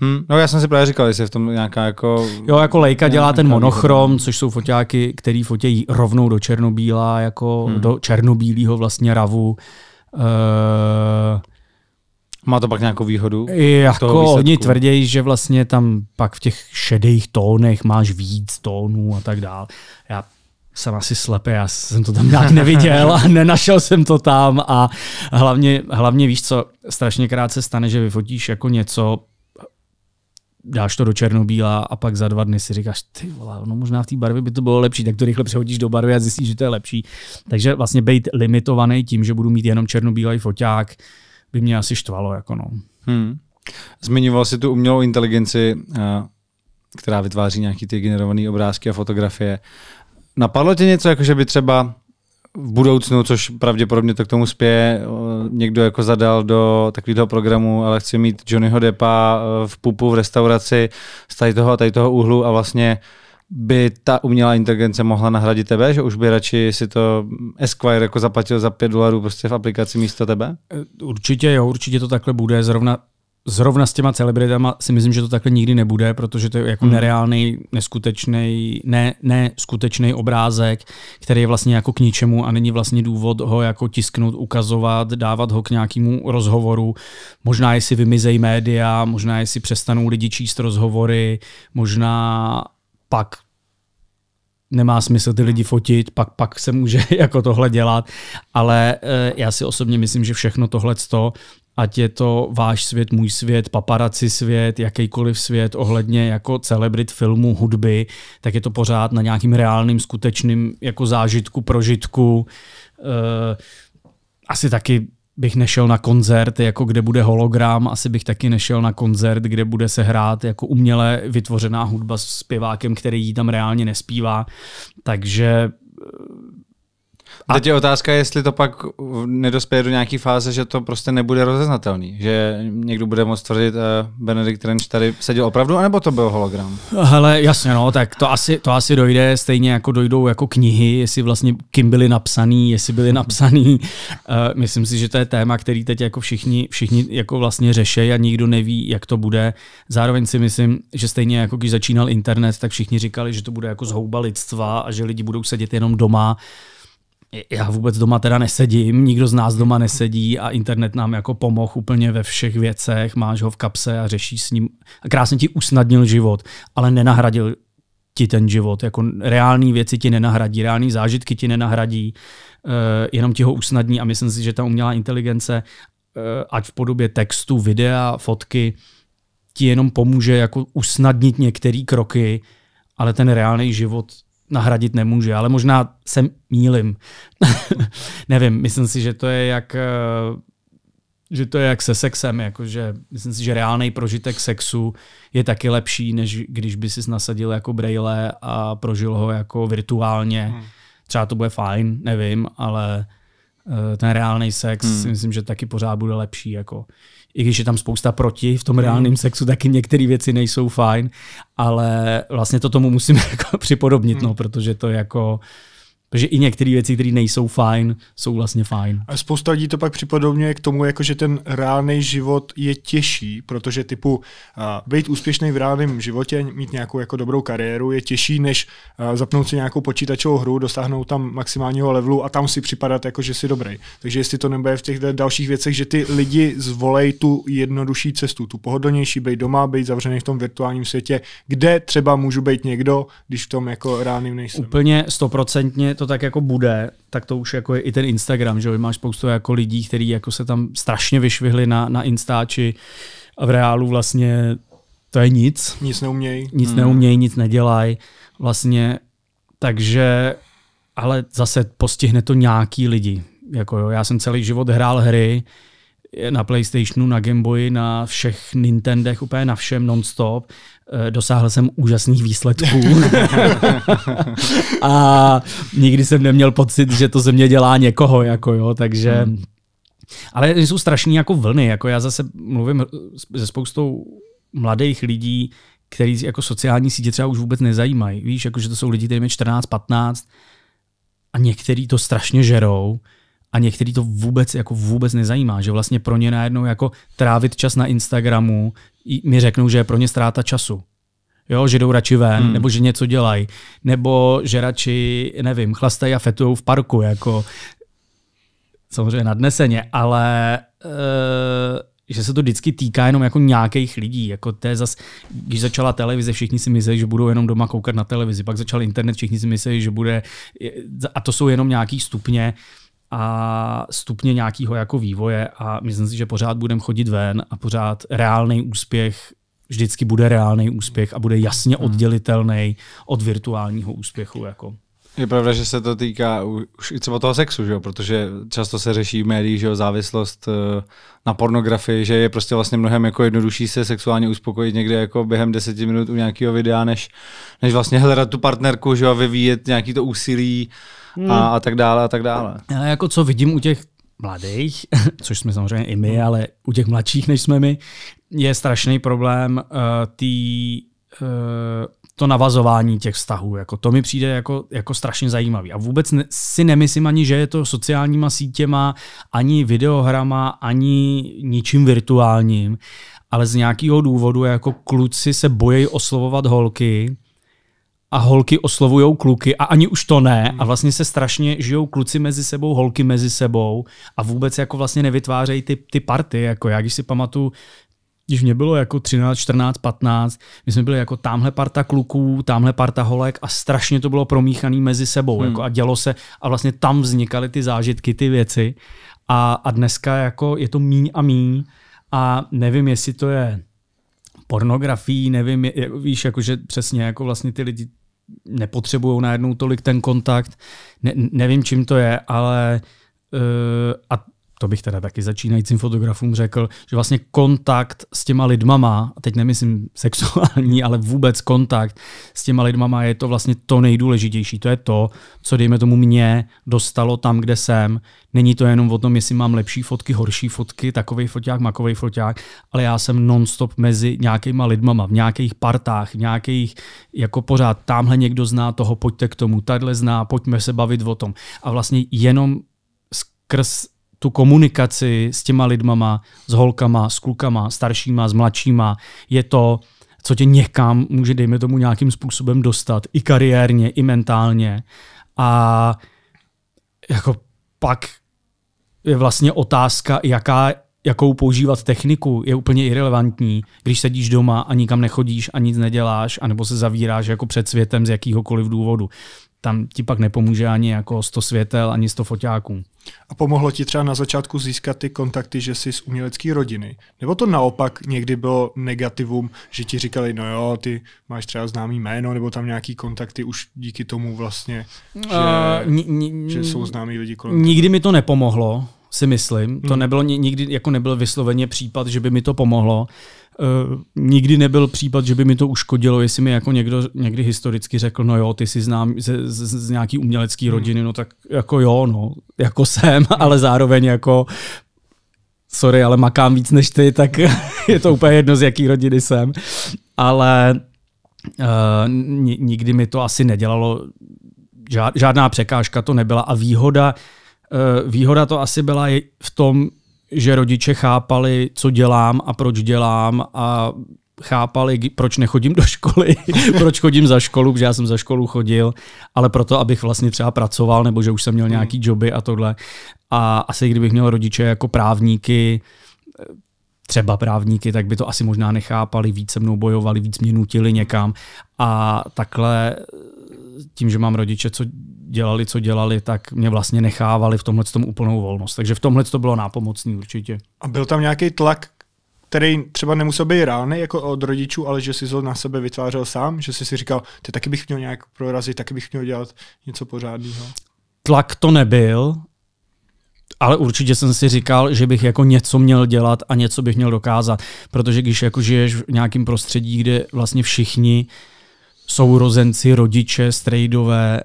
Hmm, no já jsem si právě říkal, jestli je v tom nějaká jako... Jo, jako Leica dělá ten monochrom, výhoda. což jsou fotáky, který fotějí rovnou do černobílá, jako hmm. do černobílého vlastně ravu. Uh, má to pak nějakou výhodu? Jako oni tvrdějí, že vlastně tam pak v těch šedých tónech máš víc tónů a tak dál. Já jsem asi slepý, já jsem to tam nějak neviděl a nenašel jsem to tam a hlavně, hlavně víš co, strašně krát se stane, že vyfotíš jako něco, dáš to do černobíla a pak za dva dny si říkáš, ty vole, no možná v té barvě by to bylo lepší, tak to rychle přehodíš do barvy a zjistíš, že to je lepší. Takže vlastně být limitovaný tím, že budu mít jenom černobílý foťák, by mě asi štvalo. Jako no. hmm. Zmiňoval jsi tu umělou inteligenci, eh, která vytváří nějaký ty generované obrázky a fotografie. Napadlo tě něco, jako že by třeba v budoucnu, což pravděpodobně to k tomu spěje, eh, někdo jako zadal do takového programu, ale chci mít Johnnyho Deppa eh, v pupu v restauraci z tady toho a tady toho úhlu a vlastně uh, by ta umělá inteligence mohla nahradit tebe, že už by radši si to Esquire jako zaplatil za 5 dolarů prostě v aplikaci místo tebe? Určitě jo, určitě to takhle bude. Zrovna zrovna s těma celebritama si myslím, že to takhle nikdy nebude, protože to je jako hmm. nereálný, neskutečný, ne, ne skutečný obrázek, který je vlastně jako k ničemu a není vlastně důvod ho jako tisknout, ukazovat, dávat ho k nějakému rozhovoru. Možná jestli vymizejí média, možná jestli přestanou lidi číst rozhovory, možná pak nemá smysl ty lidi fotit, pak, pak se může jako tohle dělat, ale e, já si osobně myslím, že všechno tohle to, ať je to váš svět, můj svět, paparaci svět, jakýkoliv svět ohledně jako celebrit filmu, hudby, tak je to pořád na nějakým reálným, skutečným jako zážitku, prožitku. E, asi taky bych nešel na koncert, jako kde bude hologram, asi bych taky nešel na koncert, kde bude se hrát jako uměle vytvořená hudba s zpěvákem, který ji tam reálně nespívá. Takže a teď je otázka, jestli to pak nedospěje do nějaké fáze, že to prostě nebude rozeznatelný. Že někdo bude moct tvrdit, uh, Benedikt Renč tady seděl opravdu, anebo to byl hologram? Hele, jasně, no, tak to asi, to asi dojde, stejně jako dojdou jako knihy, jestli vlastně kým byly napsaný, jestli byly napsaný. Uh, myslím si, že to je téma, který teď jako všichni, všichni jako vlastně řeší a nikdo neví, jak to bude. Zároveň si myslím, že stejně jako když začínal internet, tak všichni říkali, že to bude jako zhouba lidstva a že lidi budou sedět jenom doma já vůbec doma teda nesedím, nikdo z nás doma nesedí a internet nám jako pomohl úplně ve všech věcech, máš ho v kapse a řešíš s ním. krásně ti usnadnil život, ale nenahradil ti ten život. Jako reální věci ti nenahradí, reální zážitky ti nenahradí, eh, jenom ti ho usnadní a myslím si, že ta umělá inteligence, eh, ať v podobě textu, videa, fotky, ti jenom pomůže jako usnadnit některé kroky, ale ten reálný život nahradit nemůže, ale možná se mílim. Nevím, myslím si, že to je jak eh, že to je jak se sexem, jakože myslím si, že reálný prožitek sexu je taky lepší, než když by si nasadil jako brejle a prožil ho jako virtuálně. Hmm. Třeba to bude fajn, nevím, ale eh, ten reálný sex hmm. si myslím, že taky pořád bude lepší. Jako i když je tam spousta proti, v tom mm. reálném sexu taky některé věci nejsou fajn, ale vlastně to tomu musíme jako připodobnit, mm. no, protože to jako Protože i některé věci, které nejsou fajn, jsou vlastně fajn. A spousta lidí to pak připodobně k tomu, jako že ten reálný život je těžší, protože typu uh, být úspěšný v reálném životě, mít nějakou jako dobrou kariéru je těžší, než uh, zapnout si nějakou počítačovou hru, dosáhnout tam maximálního levelu a tam si připadat, jako že si dobrý. Takže jestli to nebude v těch dalších věcech, že ty lidi zvolej tu jednodušší cestu, tu pohodlnější, být doma, být zavřený v tom virtuálním světě, kde třeba můžu být někdo, když v tom jako reálným nejsem. Úplně stoprocentně to tak jako bude, tak to už jako je i ten Instagram, že máš spoustu jako lidí, kteří jako se tam strašně vyšvihli na, na Instači a v reálu vlastně to je nic. Nic neumějí. Nic hmm. neumějí, nic nedělají. Vlastně, takže, ale zase postihne to nějaký lidi. Jako jo, já jsem celý život hrál hry, na Playstationu, na Gameboyi, na všech Nintendech, úplně na všem nonstop. Eh, dosáhl jsem úžasných výsledků. a nikdy jsem neměl pocit, že to ze mě dělá někoho, jako jo, takže... Hmm. Ale jsou strašný jako vlny, jako já zase mluvím eh, se spoustou mladých lidí, který jako sociální sítě třeba už vůbec nezajímají. Víš, jako, že to jsou lidi, kterým je 14, 15 a některý to strašně žerou a některý to vůbec jako vůbec nezajímá, že vlastně pro ně najednou jako trávit čas na Instagramu mi řeknou, že je pro ně ztráta času. Jo, že jdou radši ven, hmm. nebo že něco dělají, nebo že radši, nevím, chlastají a fetují v parku, jako samozřejmě nadneseně, ale e, že se to vždycky týká jenom jako nějakých lidí. Jako to je zas, když začala televize, všichni si mysleli, že budou jenom doma koukat na televizi, pak začal internet, všichni si mysleli, že bude, a to jsou jenom nějaký stupně a stupně nějakého jako vývoje a myslím si, že pořád budeme chodit ven a pořád reálný úspěch vždycky bude reálný úspěch a bude jasně hmm. oddělitelný od virtuálního úspěchu. Jako. Je pravda, že se to týká už i třeba toho sexu, že jo? protože často se řeší v médiích že jo? závislost eh, na pornografii, že je prostě vlastně mnohem jako jednodušší se sexuálně uspokojit někde jako během deseti minut u nějakého videa, než, než vlastně hledat tu partnerku že jo? a vyvíjet nějaký to úsilí hmm. a, a tak dále a tak dále. Já jako co vidím u těch mladých, což jsme samozřejmě i my, hmm. ale u těch mladších, než jsme my, je strašný problém uh, tý, uh, to navazování těch vztahů. Jako to mi přijde jako, jako strašně zajímavý. A vůbec ne, si nemyslím ani, že je to sociálníma sítěma, ani videohrama, ani ničím virtuálním, ale z nějakého důvodu jako kluci se bojejí oslovovat holky, a holky oslovují kluky a ani už to ne hmm. a vlastně se strašně žijou kluci mezi sebou, holky mezi sebou a vůbec jako vlastně nevytvářejí ty, ty party. Jako já když si pamatuju, když mě bylo jako 13, 14, 15, my jsme byli jako tamhle parta kluků, tamhle parta holek a strašně to bylo promíchané mezi sebou hmm. jako a dělo se a vlastně tam vznikaly ty zážitky, ty věci a, a dneska jako je to míň a míň a nevím, jestli to je pornografií, nevím, je, víš, jakože přesně jako vlastně ty lidi nepotřebují najednou tolik ten kontakt. Ne, nevím, čím to je, ale uh, a to bych teda taky začínajícím fotografům řekl, že vlastně kontakt s těma lidma má, a teď nemyslím sexuální, ale vůbec kontakt s těma lidma má, je to vlastně to nejdůležitější. To je to, co dejme tomu mě dostalo tam, kde jsem. Není to jenom o tom, jestli mám lepší fotky, horší fotky, takový foták, makový foták, ale já jsem nonstop mezi nějakýma lidmama, v nějakých partách, v nějakých, jako pořád, tamhle někdo zná toho, pojďte k tomu, tadyhle zná, pojďme se bavit o tom. A vlastně jenom skrz tu komunikaci s těma lidmama, s holkama, s klukama, staršíma, s mladšíma. Je to, co tě někam může, dejme tomu, nějakým způsobem dostat, i kariérně, i mentálně. A jako pak je vlastně otázka, jaká, jakou používat techniku, je úplně irrelevantní, když sedíš doma a nikam nechodíš a nic neděláš, anebo se zavíráš jako před světem z jakýhokoliv důvodu tam ti pak nepomůže ani jako 100 světel, ani 100 foťáků. A pomohlo ti třeba na začátku získat ty kontakty, že jsi z umělecké rodiny? Nebo to naopak někdy bylo negativum, že ti říkali, no jo, ty máš třeba známý jméno, nebo tam nějaký kontakty už díky tomu vlastně, že, uh, ni, ni, že jsou známí lidi kolem Nikdy mi to nepomohlo, si myslím. Hmm. To nebylo nikdy, jako nebyl vysloveně případ, že by mi to pomohlo. Eh, nikdy nebyl případ, že by mi to uškodilo, jestli mi jako někdo někdy historicky řekl, no jo, ty jsi znám z, z, z nějaký umělecký hmm. rodiny, no tak jako jo, no, jako jsem, ale zároveň jako sorry, ale makám víc než ty, tak je to úplně jedno, z jaký rodiny jsem. Ale uh, nikdy mi to asi nedělalo, žádná překážka to nebyla a výhoda, uh, výhoda to asi byla v tom, že rodiče chápali, co dělám a proč dělám a chápali, proč nechodím do školy, proč chodím za školu, protože já jsem za školu chodil, ale proto, abych vlastně třeba pracoval nebo že už jsem měl nějaký hmm. joby a tohle. A asi kdybych měl rodiče jako právníky, třeba právníky, tak by to asi možná nechápali, víc se mnou bojovali, víc mě nutili někam. A takhle tím, že mám rodiče, co dělali, co dělali, tak mě vlastně nechávali v tomhle tom úplnou volnost. Takže v tomhle to bylo nápomocný určitě. A byl tam nějaký tlak, který třeba nemusel být reálný jako od rodičů, ale že si to na sebe vytvářel sám, že jsi si říkal, ty taky bych měl nějak prorazit, taky bych měl dělat něco pořádného. Tlak to nebyl, ale určitě jsem si říkal, že bych jako něco měl dělat a něco bych měl dokázat, protože když jako žiješ v nějakém prostředí, kde vlastně všichni sourozenci, rodiče, strejdové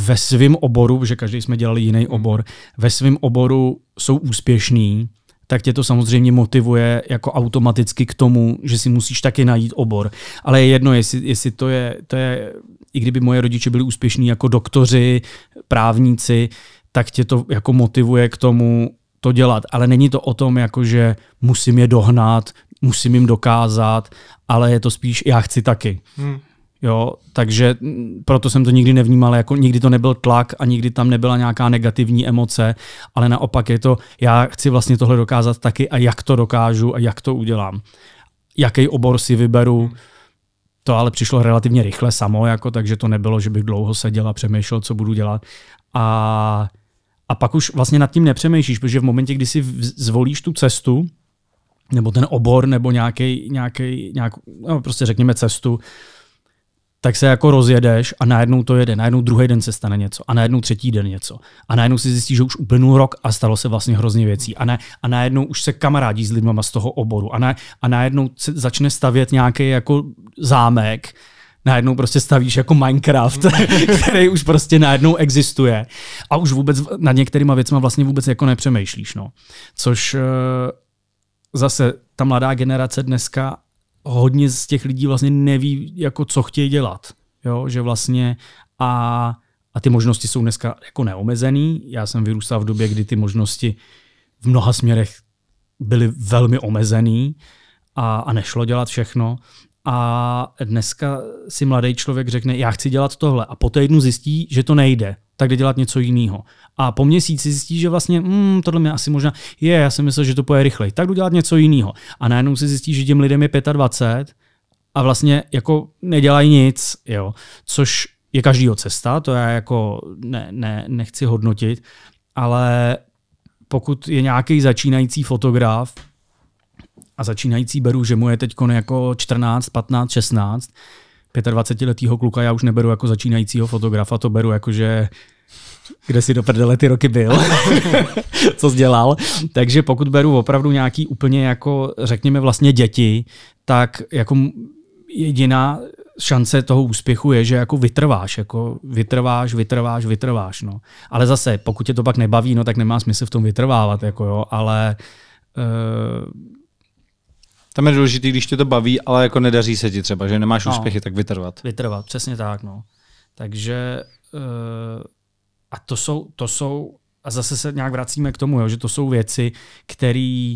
ve svém oboru, že každý jsme dělali jiný hmm. obor, ve svém oboru jsou úspěšní, tak tě to samozřejmě motivuje jako automaticky k tomu, že si musíš taky najít obor. Ale je jedno, jestli, jestli to, je, to je, i kdyby moje rodiče byli úspěšní jako doktoři, právníci, tak tě to jako motivuje k tomu to dělat. Ale není to o tom, jako že musím je dohnat, musím jim dokázat, ale je to spíš já chci taky. Hmm. Jo, takže mm, proto jsem to nikdy nevnímal, jako nikdy to nebyl tlak a nikdy tam nebyla nějaká negativní emoce, ale naopak je to, já chci vlastně tohle dokázat taky a jak to dokážu a jak to udělám. Jaký obor si vyberu, hmm. to ale přišlo relativně rychle samo, jako, takže to nebylo, že bych dlouho seděl a přemýšlel, co budu dělat. A, a pak už vlastně nad tím nepřemýšlíš, protože v momentě, kdy si zvolíš tu cestu, nebo ten obor, nebo nějaký, nějaký, nějak, no, prostě řekněme cestu, tak se jako rozjedeš a najednou to jede, najednou druhý den se stane něco a najednou třetí den něco a najednou si zjistíš, že už uplynul rok a stalo se vlastně hrozně věcí a, ne a najednou už se kamarádí s lidmi z toho oboru a, ne, a najednou se začne stavět nějaký jako zámek, najednou prostě stavíš jako Minecraft, který už prostě najednou existuje a už vůbec nad některýma věcma vlastně vůbec jako nepřemýšlíš, no. Což eh, zase ta mladá generace dneska hodně z těch lidí vlastně neví, jako co chtějí dělat. Jo? Že vlastně a, a ty možnosti jsou dneska jako neomezený. Já jsem vyrůstal v době, kdy ty možnosti v mnoha směrech byly velmi omezený a, a nešlo dělat všechno a dneska si mladý člověk řekne, já chci dělat tohle a po týdnu zjistí, že to nejde, tak jde dělat něco jiného. A po měsíci zjistí, že vlastně hmm, tohle mě asi možná je, já jsem myslel, že to poje rychleji, tak jdu dělat něco jiného. A najednou si zjistí, že těm lidem je 25 a vlastně jako nedělají nic, jo. což je každýho cesta, to já jako ne, ne, nechci hodnotit, ale pokud je nějaký začínající fotograf, a začínající beru, že mu je teď jako 14, 15, 16, 25-letého kluka já už neberu jako začínajícího fotografa, to beru jako, že kde si do prdele ty roky byl, co jsi dělal. Takže pokud beru opravdu nějaký úplně jako, řekněme vlastně děti, tak jako jediná šance toho úspěchu je, že jako vytrváš, jako vytrváš, vytrváš, vytrváš, no. Ale zase, pokud tě to pak nebaví, no tak nemá smysl v tom vytrvávat, jako jo, ale uh, tam je důležité, když tě to baví, ale jako nedaří se ti třeba, že nemáš no, úspěchy, tak vytrvat. Vytrvat, přesně tak. No. Takže uh, a to jsou, to jsou, a zase se nějak vracíme k tomu, jo, že to jsou věci, které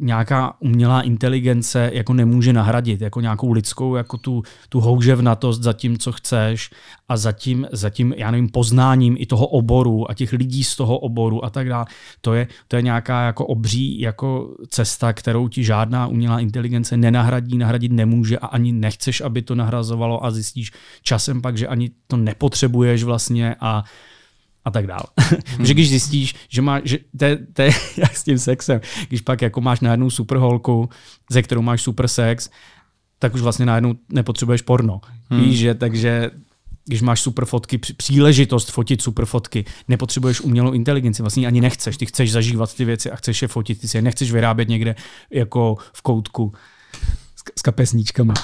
nějaká umělá inteligence jako nemůže nahradit, jako nějakou lidskou, jako tu, tu houževnatost za tím, co chceš a za tím, za tím, já nevím, poznáním i toho oboru a těch lidí z toho oboru a tak dále. To je, to je nějaká jako obří jako cesta, kterou ti žádná umělá inteligence nenahradí, nahradit nemůže a ani nechceš, aby to nahrazovalo a zjistíš časem pak, že ani to nepotřebuješ vlastně a a tak dále. Hmm. Protože když zjistíš, že máš, že to je jak s tím sexem, když pak jako máš najednou super holku, ze kterou máš super sex, tak už vlastně najednou nepotřebuješ porno. Hmm. Víš, že takže když máš super fotky, příležitost fotit super fotky, nepotřebuješ umělou inteligenci, vlastně ani nechceš, ty chceš zažívat ty věci a chceš je fotit, ty si je nechceš vyrábět někde jako v koutku s kapesníčkama.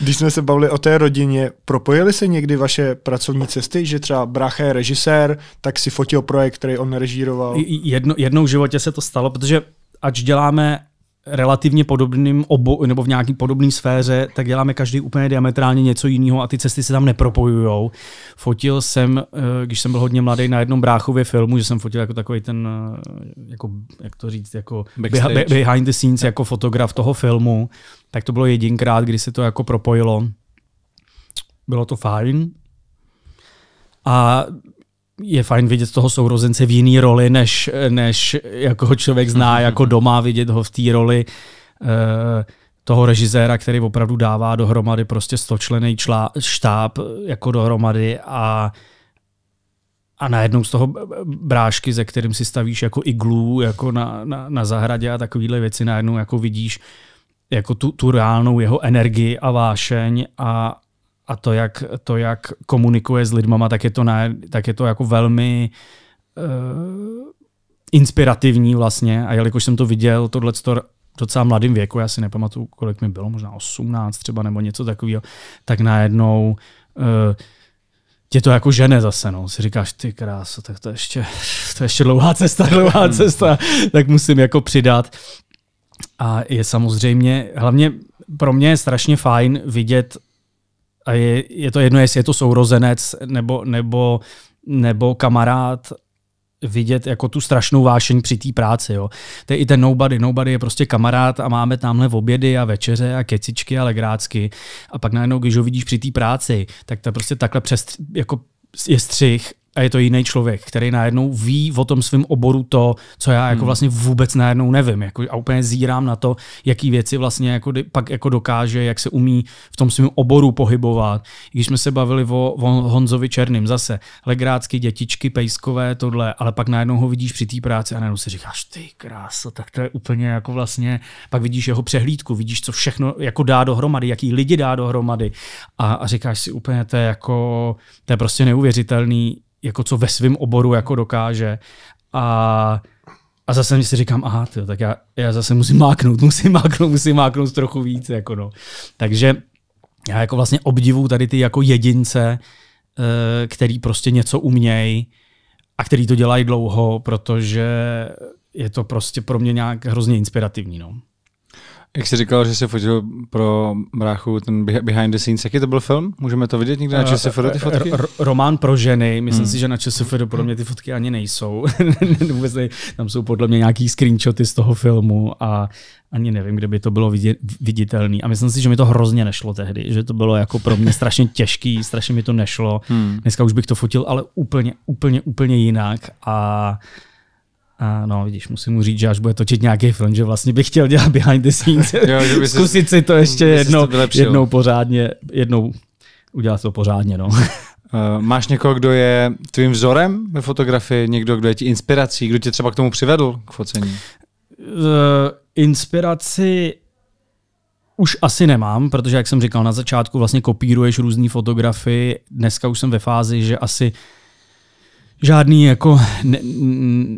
Když jsme se bavili o té rodině, propojily se někdy vaše pracovní cesty, že třeba brácha je režisér, tak si fotil projekt, který on režíroval? Jedno, jednou v životě se to stalo, protože ač děláme relativně podobným obo, nebo v nějaký podobné sféře, tak děláme každý úplně diametrálně něco jiného a ty cesty se tam nepropojují. Fotil jsem, eh, když jsem byl hodně mladý, na jednom bráchově filmu, že jsem fotil jako takový ten, eh, jako, jak to říct, jako Backstage. behind the scenes, jako fotograf toho filmu, tak to bylo jedinkrát, kdy se to jako propojilo. Bylo to fajn. A je fajn vidět toho sourozence v jiný roli, než, než jako ho člověk zná mhm. jako doma, vidět ho v té roli eh, toho režiséra, který opravdu dává dohromady prostě stočlený člá, štáb jako dohromady a a najednou z toho brášky, ze kterým si stavíš jako iglu, jako na, na, na zahradě a takovéhle věci, najednou jako vidíš jako tu, tu reálnou jeho energii a vášeň a, a to jak, to, jak komunikuje s lidmama, tak je to, na, tak je to jako velmi uh, inspirativní vlastně. A jelikož jsem to viděl, tohle docela mladým věku, já si nepamatuju, kolik mi bylo, možná 18 třeba nebo něco takového, tak najednou uh, tě to jako žene zase, no. Si říkáš, ty kráso, tak to ještě, to ještě dlouhá cesta, dlouhá hmm. cesta, tak musím jako přidat. A je samozřejmě, hlavně pro mě je strašně fajn vidět a je, je to jedno, jestli je to sourozenec nebo, nebo, nebo kamarád, vidět jako tu strašnou vášeň při té práci. Jo. To je i ten nobody. Nobody je prostě kamarád a máme tamhle v obědy a večeře a kecičky a legrácky. A pak najednou, když ho vidíš při té práci, tak to prostě takhle přes, jako je střih a je to jiný člověk, který najednou ví o tom svém oboru to, co já jako hmm. vlastně vůbec najednou nevím. Jako, a úplně zírám na to, jaký věci vlastně jako, pak jako dokáže, jak se umí v tom svém oboru pohybovat. Když jsme se bavili o, o Honzovi Černým zase, legrácky dětičky, pejskové, tohle, ale pak najednou ho vidíš při té práci a najednou si říkáš, ty krásno, tak to je úplně jako vlastně, pak vidíš jeho přehlídku, vidíš, co všechno jako dá dohromady, jaký lidi dá dohromady a, a říkáš si úplně, to je jako, to je prostě neuvěřitelný, jako co ve svém oboru jako dokáže. A, a zase mi si říkám, aha, tyjo, tak já, já zase musím máknout, musím máknout, musím máknout trochu víc. Jako no. Takže já jako vlastně obdivu tady ty jako jedince, eh, který prostě něco umějí a který to dělají dlouho, protože je to prostě pro mě nějak hrozně inspirativní. No. Jak jsi říkal, že jsi fotil pro Bráchu ten Behind the Scenes, jaký to byl film? Můžeme to vidět někde na eh, ČSFD ty eh, fotky? Eh, román pro ženy, myslím hmm. si, že na ČSFD pro mě ty fotky ani nejsou. tam jsou podle mě nějaký screenshoty z toho filmu a ani nevím, kde by to bylo viditelné. A myslím si, že mi to hrozně nešlo tehdy, že to bylo jako pro mě strašně těžký, strašně mi to nešlo. Hmm. Dneska už bych to fotil, ale úplně, úplně, úplně jinak a a no, vidíš, musím mu říct, že až bude točit nějaký film, že vlastně bych chtěl dělat behind the scenes. jo, že by Zkusit si to ještě jednou, jednou pořádně, jednou udělat to pořádně. No. Uh, máš někoho, kdo je tvým vzorem ve fotografii, někdo, kdo je ti inspirací, kdo tě třeba k tomu přivedl k focení? Uh, inspiraci už asi nemám, protože jak jsem říkal na začátku, vlastně kopíruješ různé fotografii. Dneska už jsem ve fázi, že asi uh, žádný jako ne,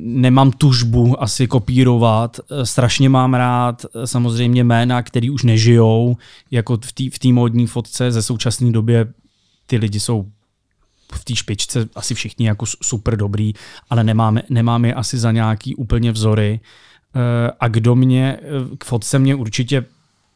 nemám tužbu asi kopírovat. Strašně mám rád samozřejmě jména, který už nežijou, jako v té módní fotce ze současné době ty lidi jsou v té špičce asi všichni jako super dobrý, ale nemáme, nemáme asi za nějaký úplně vzory. Eh, a kdo mě, eh, k fotce mě určitě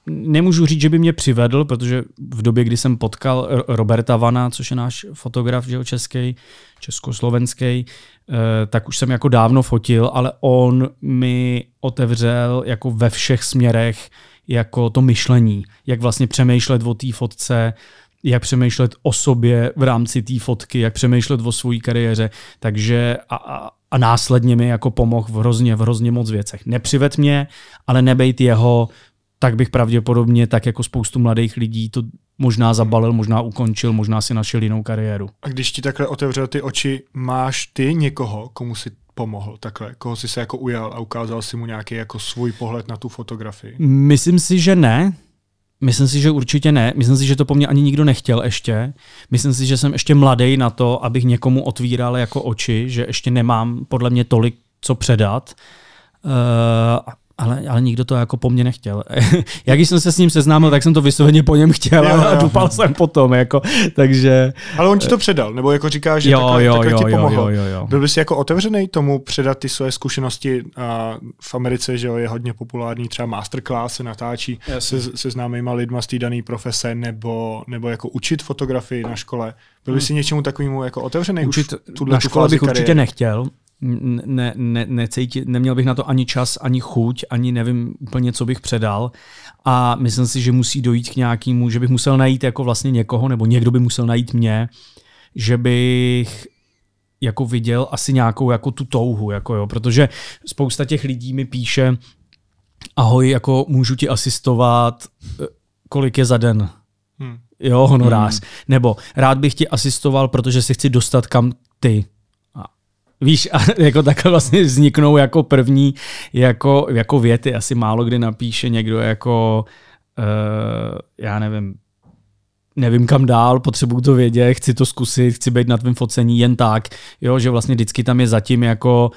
nemůžu říct, že by mě přivedl, protože v době, kdy jsem potkal Roberta Vana, což je náš fotograf že jo, český, československý, eh, tak už jsem jako dávno fotil, ale on mi otevřel jako ve všech směrech jako to myšlení, jak vlastně přemýšlet o té fotce, jak přemýšlet o sobě v rámci té fotky, jak přemýšlet o své kariéře, takže a, a, a následně mi jako pomohl v hrozně, v hrozně moc věcech. Nepřived mě, ale nebejt jeho tak bych pravděpodobně, tak jako spoustu mladých lidí, to možná zabalil, možná ukončil, možná si našel jinou kariéru. A když ti takhle otevřel ty oči, máš ty někoho, komu si pomohl takhle, koho si se jako ujal a ukázal si mu nějaký jako svůj pohled na tu fotografii? Myslím si, že ne. Myslím si, že určitě ne. Myslím si, že to po mně ani nikdo nechtěl ještě. Myslím si, že jsem ještě mladý na to, abych někomu otvíral jako oči, že ještě nemám podle mě tolik co předat. Uh, ale, ale nikdo to jako po mně nechtěl. Jak když jsem se s ním seznámil, tak jsem to vysloveně po něm chtěl jo, a dupal jsem potom, jako, takže... Ale on ti to předal, nebo jako říká, že jo, takhle, jo, takhle jo, ti pomohl. Jo, jo, jo. Byl bys jako otevřený tomu předat ty své zkušenosti a v Americe, že jo, je hodně populární třeba masterclass, se natáčí se, se známýma lidma z té dané profese, nebo, nebo jako učit fotografii na škole. Byl bys hmm. si něčemu takovému jako otevřený učit, už Na škole bych kariéry. určitě nechtěl, ne, ne, necítil, neměl bych na to ani čas, ani chuť, ani nevím úplně, co bych předal. A myslím si, že musí dojít k nějakému, že bych musel najít jako vlastně někoho, nebo někdo by musel najít mě, že bych jako viděl asi nějakou jako tu touhu, jako jo, protože spousta těch lidí mi píše, ahoj, jako můžu ti asistovat, eh, kolik je za den. Hmm. Jo, honorář. Hmm. Nebo rád bych ti asistoval, protože se chci dostat kam ty. Víš, a jako takhle vlastně vzniknou jako první jako, jako věty. Asi málo kdy napíše někdo jako, uh, já nevím, nevím kam dál, potřebuju to vědět, chci to zkusit, chci být na tvém focení jen tak, jo, že vlastně vždycky tam je zatím jako,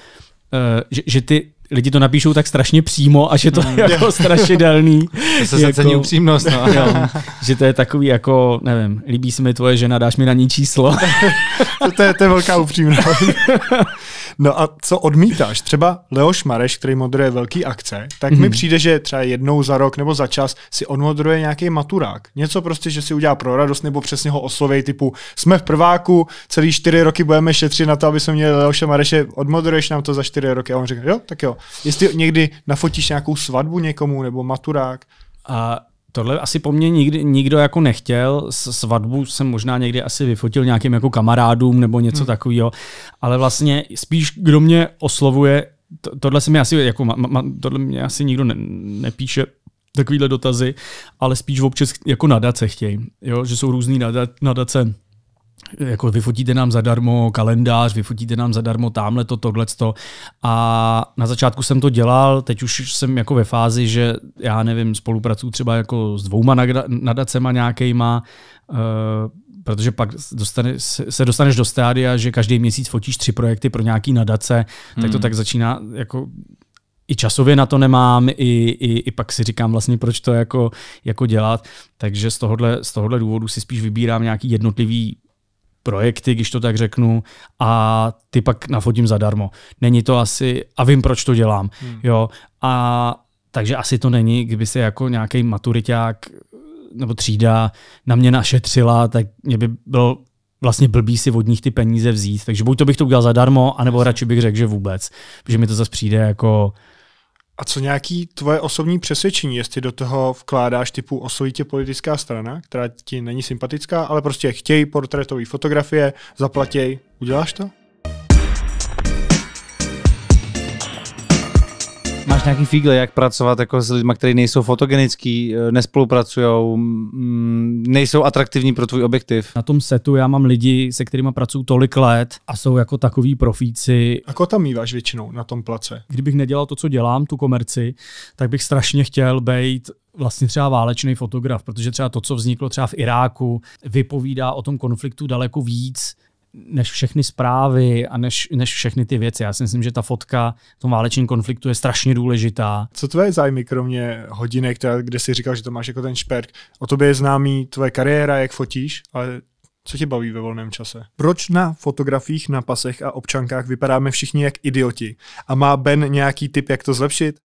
uh, že, že ty lidi to napíšou tak strašně přímo a že to hmm. je jako strašidelný. To se jako, upřímnost. No. Jo, že to je takový jako, nevím, líbí se mi tvoje žena, dáš mi na ní číslo. to, to, je, to je velká upřímnost. No a co odmítáš? Třeba Leoš Mareš, který moderuje velký akce, tak mm-hmm. mi hmm. přijde, že třeba jednou za rok nebo za čas si odmoderuje nějaký maturák. Něco prostě, že si udělá pro radost nebo přesně ho oslovej typu jsme v prváku, celý čtyři roky budeme šetřit na to, aby jsme měli Leoše Mareše, odmoderuješ nám to za čtyři roky. A on říká, jo, tak jo. Jestli někdy nafotíš nějakou svatbu někomu nebo maturák. A Tohle asi po mně nikdy, nikdo jako nechtěl. Svatbu jsem možná někdy asi vyfotil nějakým jako kamarádům nebo něco hmm. takového, ale vlastně spíš kdo mě oslovuje, to, tohle se mi asi jako, ma, ma, tohle mě asi nikdo ne, nepíše takovýhle dotazy, ale spíš občas jako nadace chtějí, jo? že jsou různé nadace, jako vyfotíte nám zadarmo kalendář, vyfotíte nám zadarmo tamhle to, to. A na začátku jsem to dělal, teď už jsem jako ve fázi, že já nevím, spolupracuju třeba jako s dvouma nadacema nějakýma, uh, protože pak dostane, se dostaneš do stádia, že každý měsíc fotíš tři projekty pro nějaký nadace, hmm. tak to hmm. tak začíná jako i časově na to nemám, i, i, i pak si říkám vlastně, proč to jako, jako dělat. Takže z tohohle, z tohohle důvodu si spíš vybírám nějaký jednotlivý projekty, když to tak řeknu, a ty pak nafotím zadarmo. Není to asi, a vím, proč to dělám. Hmm. Jo? A takže asi to není, kdyby se jako nějaký maturiták nebo třída na mě našetřila, tak mě by bylo vlastně blbý si od nich ty peníze vzít. Takže buď to bych to udělal zadarmo, anebo radši bych řekl, že vůbec. Protože mi to zase přijde jako a co nějaký tvoje osobní přesvědčení, jestli do toho vkládáš typu osloví politická strana, která ti není sympatická, ale prostě chtějí portrétové fotografie, zaplatěj, uděláš to? nějaký fígle, jak pracovat jako s lidmi, kteří nejsou fotogenický, eh, nespolupracují, mm, nejsou atraktivní pro tvůj objektiv? Na tom setu já mám lidi, se kterými pracuji tolik let a jsou jako takový profíci. A tam míváš většinou na tom place? Kdybych nedělal to, co dělám, tu komerci, tak bych strašně chtěl být vlastně třeba válečný fotograf, protože třeba to, co vzniklo třeba v Iráku, vypovídá o tom konfliktu daleko víc, než všechny zprávy a než, než všechny ty věci. Já si myslím, že ta fotka v tom válečném konfliktu je strašně důležitá. Co tvoje zájmy, kromě hodinek, teda, kde jsi říkal, že to máš jako ten šperk, o tobě je známý tvoje kariéra, jak fotíš, ale co tě baví ve volném čase? Proč na fotografiích, na pasech a občankách vypadáme všichni jak idioti? A má Ben nějaký tip, jak to zlepšit?